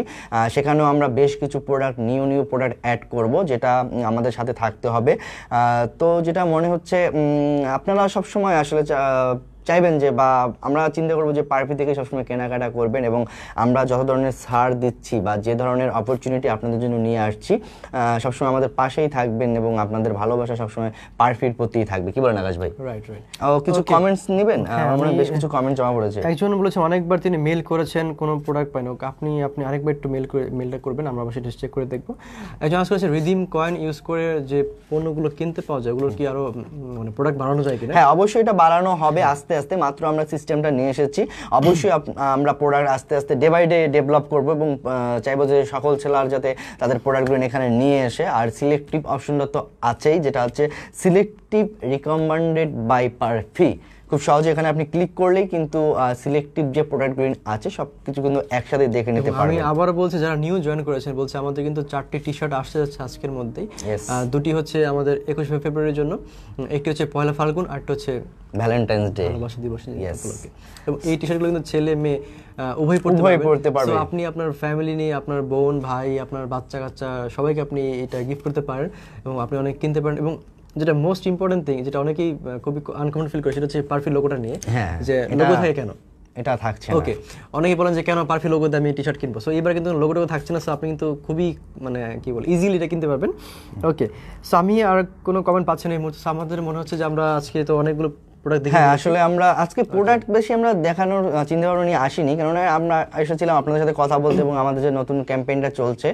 সেখানেও আমরা বেশ কিছু product new new product add করব যেটা আমাদের সাথে থাকতে হবে তো যেটা মনে হচ্ছে আপনারা সব সময় আসলে চাইবেন যে বা আমরা চিন্তা করবো যে পার্পি থেকে সবসময় কেনাকাটা করবেন এবং আমরা যত ধরনের ছাড় দিচ্ছি বা যে ধরনের অপরচুনিটি আপনাদের জন্য নিয়ে আসছি সবসময় আমাদের পাশেই থাকবেন এবং আপনাদের ভালোবাসা সবসময় পারফির প্রতি থাকবে কি বলেন আকাশ ভাই রাইট রাইট কিছু কমেন্টস নেবেন হ্যাঁ, আমরা বেশ কিছু কমেন্ট জমা পড়েছে একজন বলেছে অনেকবার তিনি মেল করেছেন কোনো প্রোডাক্ট পাইন আপনি আপনি আরেকবার একটু মেল করে মেলটা করবেন আমরা অবশ্যই চেক করে দেখবো একজন আজকে করেছে রিদিম কয়েন ইউজ করে যে পণ্যগুলো কিনতে পাওয়া যায় ওগুলো কি আরো মানে প্রোডাক্ট বাড়ানো যায় কিনা হ্যাঁ অবশ্যই এটা বাড়ানো হবে আস্তে আস্তে মাত্র আমরা সিস্টেমটা নিয়ে এসেছি অবশ্যই আমরা প্রোডাক্ট আস্তে আস্তে ডে বাই ডে ডেভেলপ করবো এবং চাইবো যে সকল ছেলার যাতে তাদের প্রোডাক্টগুলো এখানে নিয়ে এসে আর সিলেক্টিভ অপশনটা তো আছেই যেটা হচ্ছে selective recommended by Perfee খুব সহজে এখানে আপনি ক্লিক করলেই কিন্তু সিলেক্টিভ যে প্রোডাক্টগুলি আছে সব কিছু কিন্তু একসাথে দেখে নিতে পারবেন আমি আবার বলছি যারা নিউ জয়েন করেছেন বলছে আমাদের কিন্তু চারটি টি শার্ট আসতে যাচ্ছে আজকের মধ্যেই দুটি হচ্ছে আমাদের একুশে ফেব্রুয়ারির জন্য একটি হচ্ছে পয়লা ফাল্গুন আরটি হচ্ছে ভ্যালেন্টাইন্স ডে ভালোবাসা দিবস উপলক্ষে এবং এই টি শার্টগুলো কিন্তু ছেলে মেয়ে উভয় পড়তে উভয় পড়তে পারবে আপনি আপনার ফ্যামিলি নিয়ে আপনার বোন ভাই আপনার বাচ্চা কাচ্চা সবাইকে আপনি এটা গিফট করতে পারেন এবং আপনি অনেক কিনতে পারেন এবং যেটা মোস্ট ইম্পর্টেন্ট থিং যেটা অনেকেই খুবই আনকমন ফিল করে সেটা হচ্ছে পারফিউম লোগোটা নিয়ে হ্যাঁ, যে লোগো থাকে কেন এটা থাকছে ওকে অনেকে বলেন যে কেন পারফিউম লোগো আমি টি শার্ট কিনবো সো এবার কিন্তু লোগো থাকছে না সো আপনি কিন্তু খুবই মানে কি বল ইজিলি এটা কিনতে পারবেন ওকে সো আমি আর কোনো কমেন্ট পাচ্ছি না এই মুহূর্তে আমাদের মনে হচ্ছে যে আমরা আজকে তো অনেকগুলো প্রোডাক্ট হ্যাঁ আসলে আমরা আজকে প্রোডাক্ট আচ্ছা। বেশি আমরা দেখানোর চিন্তা ভাবনা নিয়ে আসিনি কেননা আমরা এসেছিলাম আপনাদের সাথে কথা বলতে এবং আমাদের যে নতুন ক্যাম্পেইনটা চলছে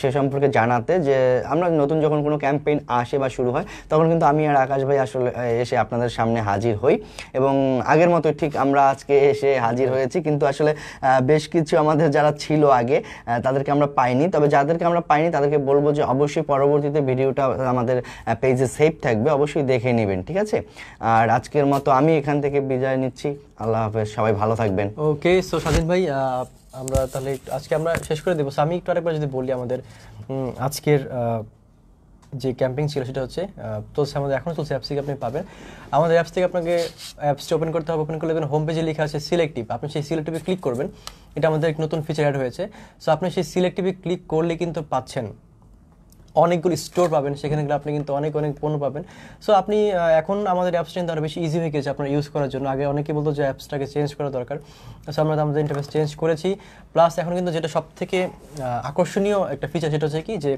সে সম্পর্কে জানাতে যে আমরা নতুন যখন কোনো ক্যাম্পেইন আসে বা শুরু হয় তখন কিন্তু আমি আর আকাশ ভাই আসলে এসে আপনাদের সামনে হাজির হই এবং আগের মতো ঠিক আমরা আজকে এসে হাজির হয়েছি কিন্তু আসলে বেশ কিছু আমাদের যারা ছিল আগে তাদেরকে আমরা পাইনি তবে যাদেরকে আমরা পাইনি তাদেরকে বলবো যে অবশ্যই পরবর্তীতে ভিডিওটা আমাদের পেজে সেভ থাকবে অবশ্যই দেখে নেবেন ঠিক আছে আর আজকের মতো মতো আমি এখান থেকে বিদায় নিচ্ছি আল্লাহ হাফেজ সবাই ভালো থাকবেন ওকে সো স্বাধীন ভাই আমরা তাহলে আজকে আমরা শেষ করে দেবো আমি একটু আরেকবার যদি বলি আমাদের আজকের যে ক্যাম্পিং ছিল সেটা হচ্ছে চলছে আমাদের এখনও চলছে অ্যাপস থেকে আপনি পাবেন আমাদের অ্যাপস থেকে আপনাকে অ্যাপসটি ওপেন করতে হবে ওপেন করলে দেখবেন হোম পেজে লেখা আছে সিলেক্টিভ আপনি সেই সিলেক্টিভে ক্লিক করবেন এটা আমাদের নতুন ফিচার অ্যাড হয়েছে সো আপনি সেই সিলেক্টিভে ক্লিক করলে কিন্তু পাচ্ছেন অনেকগুলি স্টোর পাবেন সেখানে গেলে আপনি কিন্তু অনেক অনেক পণ্য পাবেন সো আপনি এখন আমাদের অ্যাপসটা কিন্তু আরও বেশি ইজি হয়ে গেছে আপনার ইউজ করার জন্য আগে অনেকে বলতো যে অ্যাপসটাকে চেঞ্জ করা দরকার সো আমরা আমাদের ইন্টারফেস চেঞ্জ করেছি প্লাস এখন কিন্তু যেটা সব থেকে আকর্ষণীয় একটা ফিচার সেটা হচ্ছে কি যে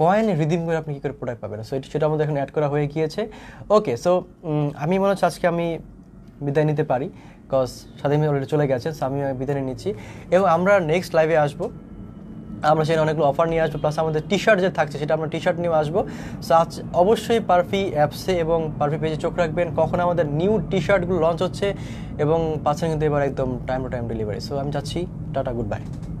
কয়েন রিদিম করে আপনি কী করে প্রোডাক্ট পাবেন সো সেটা আমাদের এখন অ্যাড করা হয়ে গিয়েছে ওকে সো আমি মনে হচ্ছে আজকে আমি বিদায় নিতে পারি বিকজ স্বাধীন অলরেডি চলে গেছে সো আমি বিদায় নিচ্ছি এবং আমরা নেক্সট লাইভে আসবো আমরা সেখানে অনেকগুলো অফার নিয়ে আসবো প্লাস আমাদের টি শার্ট যে থাকছে সেটা আমরা টি শার্ট নিয়ে আসবো সো অবশ্যই পারফি অ্যাপসে এবং পারফি পেজে চোখ রাখবেন কখন আমাদের নিউ টি শার্টগুলো লঞ্চ হচ্ছে এবং পাচ্ছেন কিন্তু এবার একদম time to time delivery so আমি চাচ্ছি টাটা গুড বাই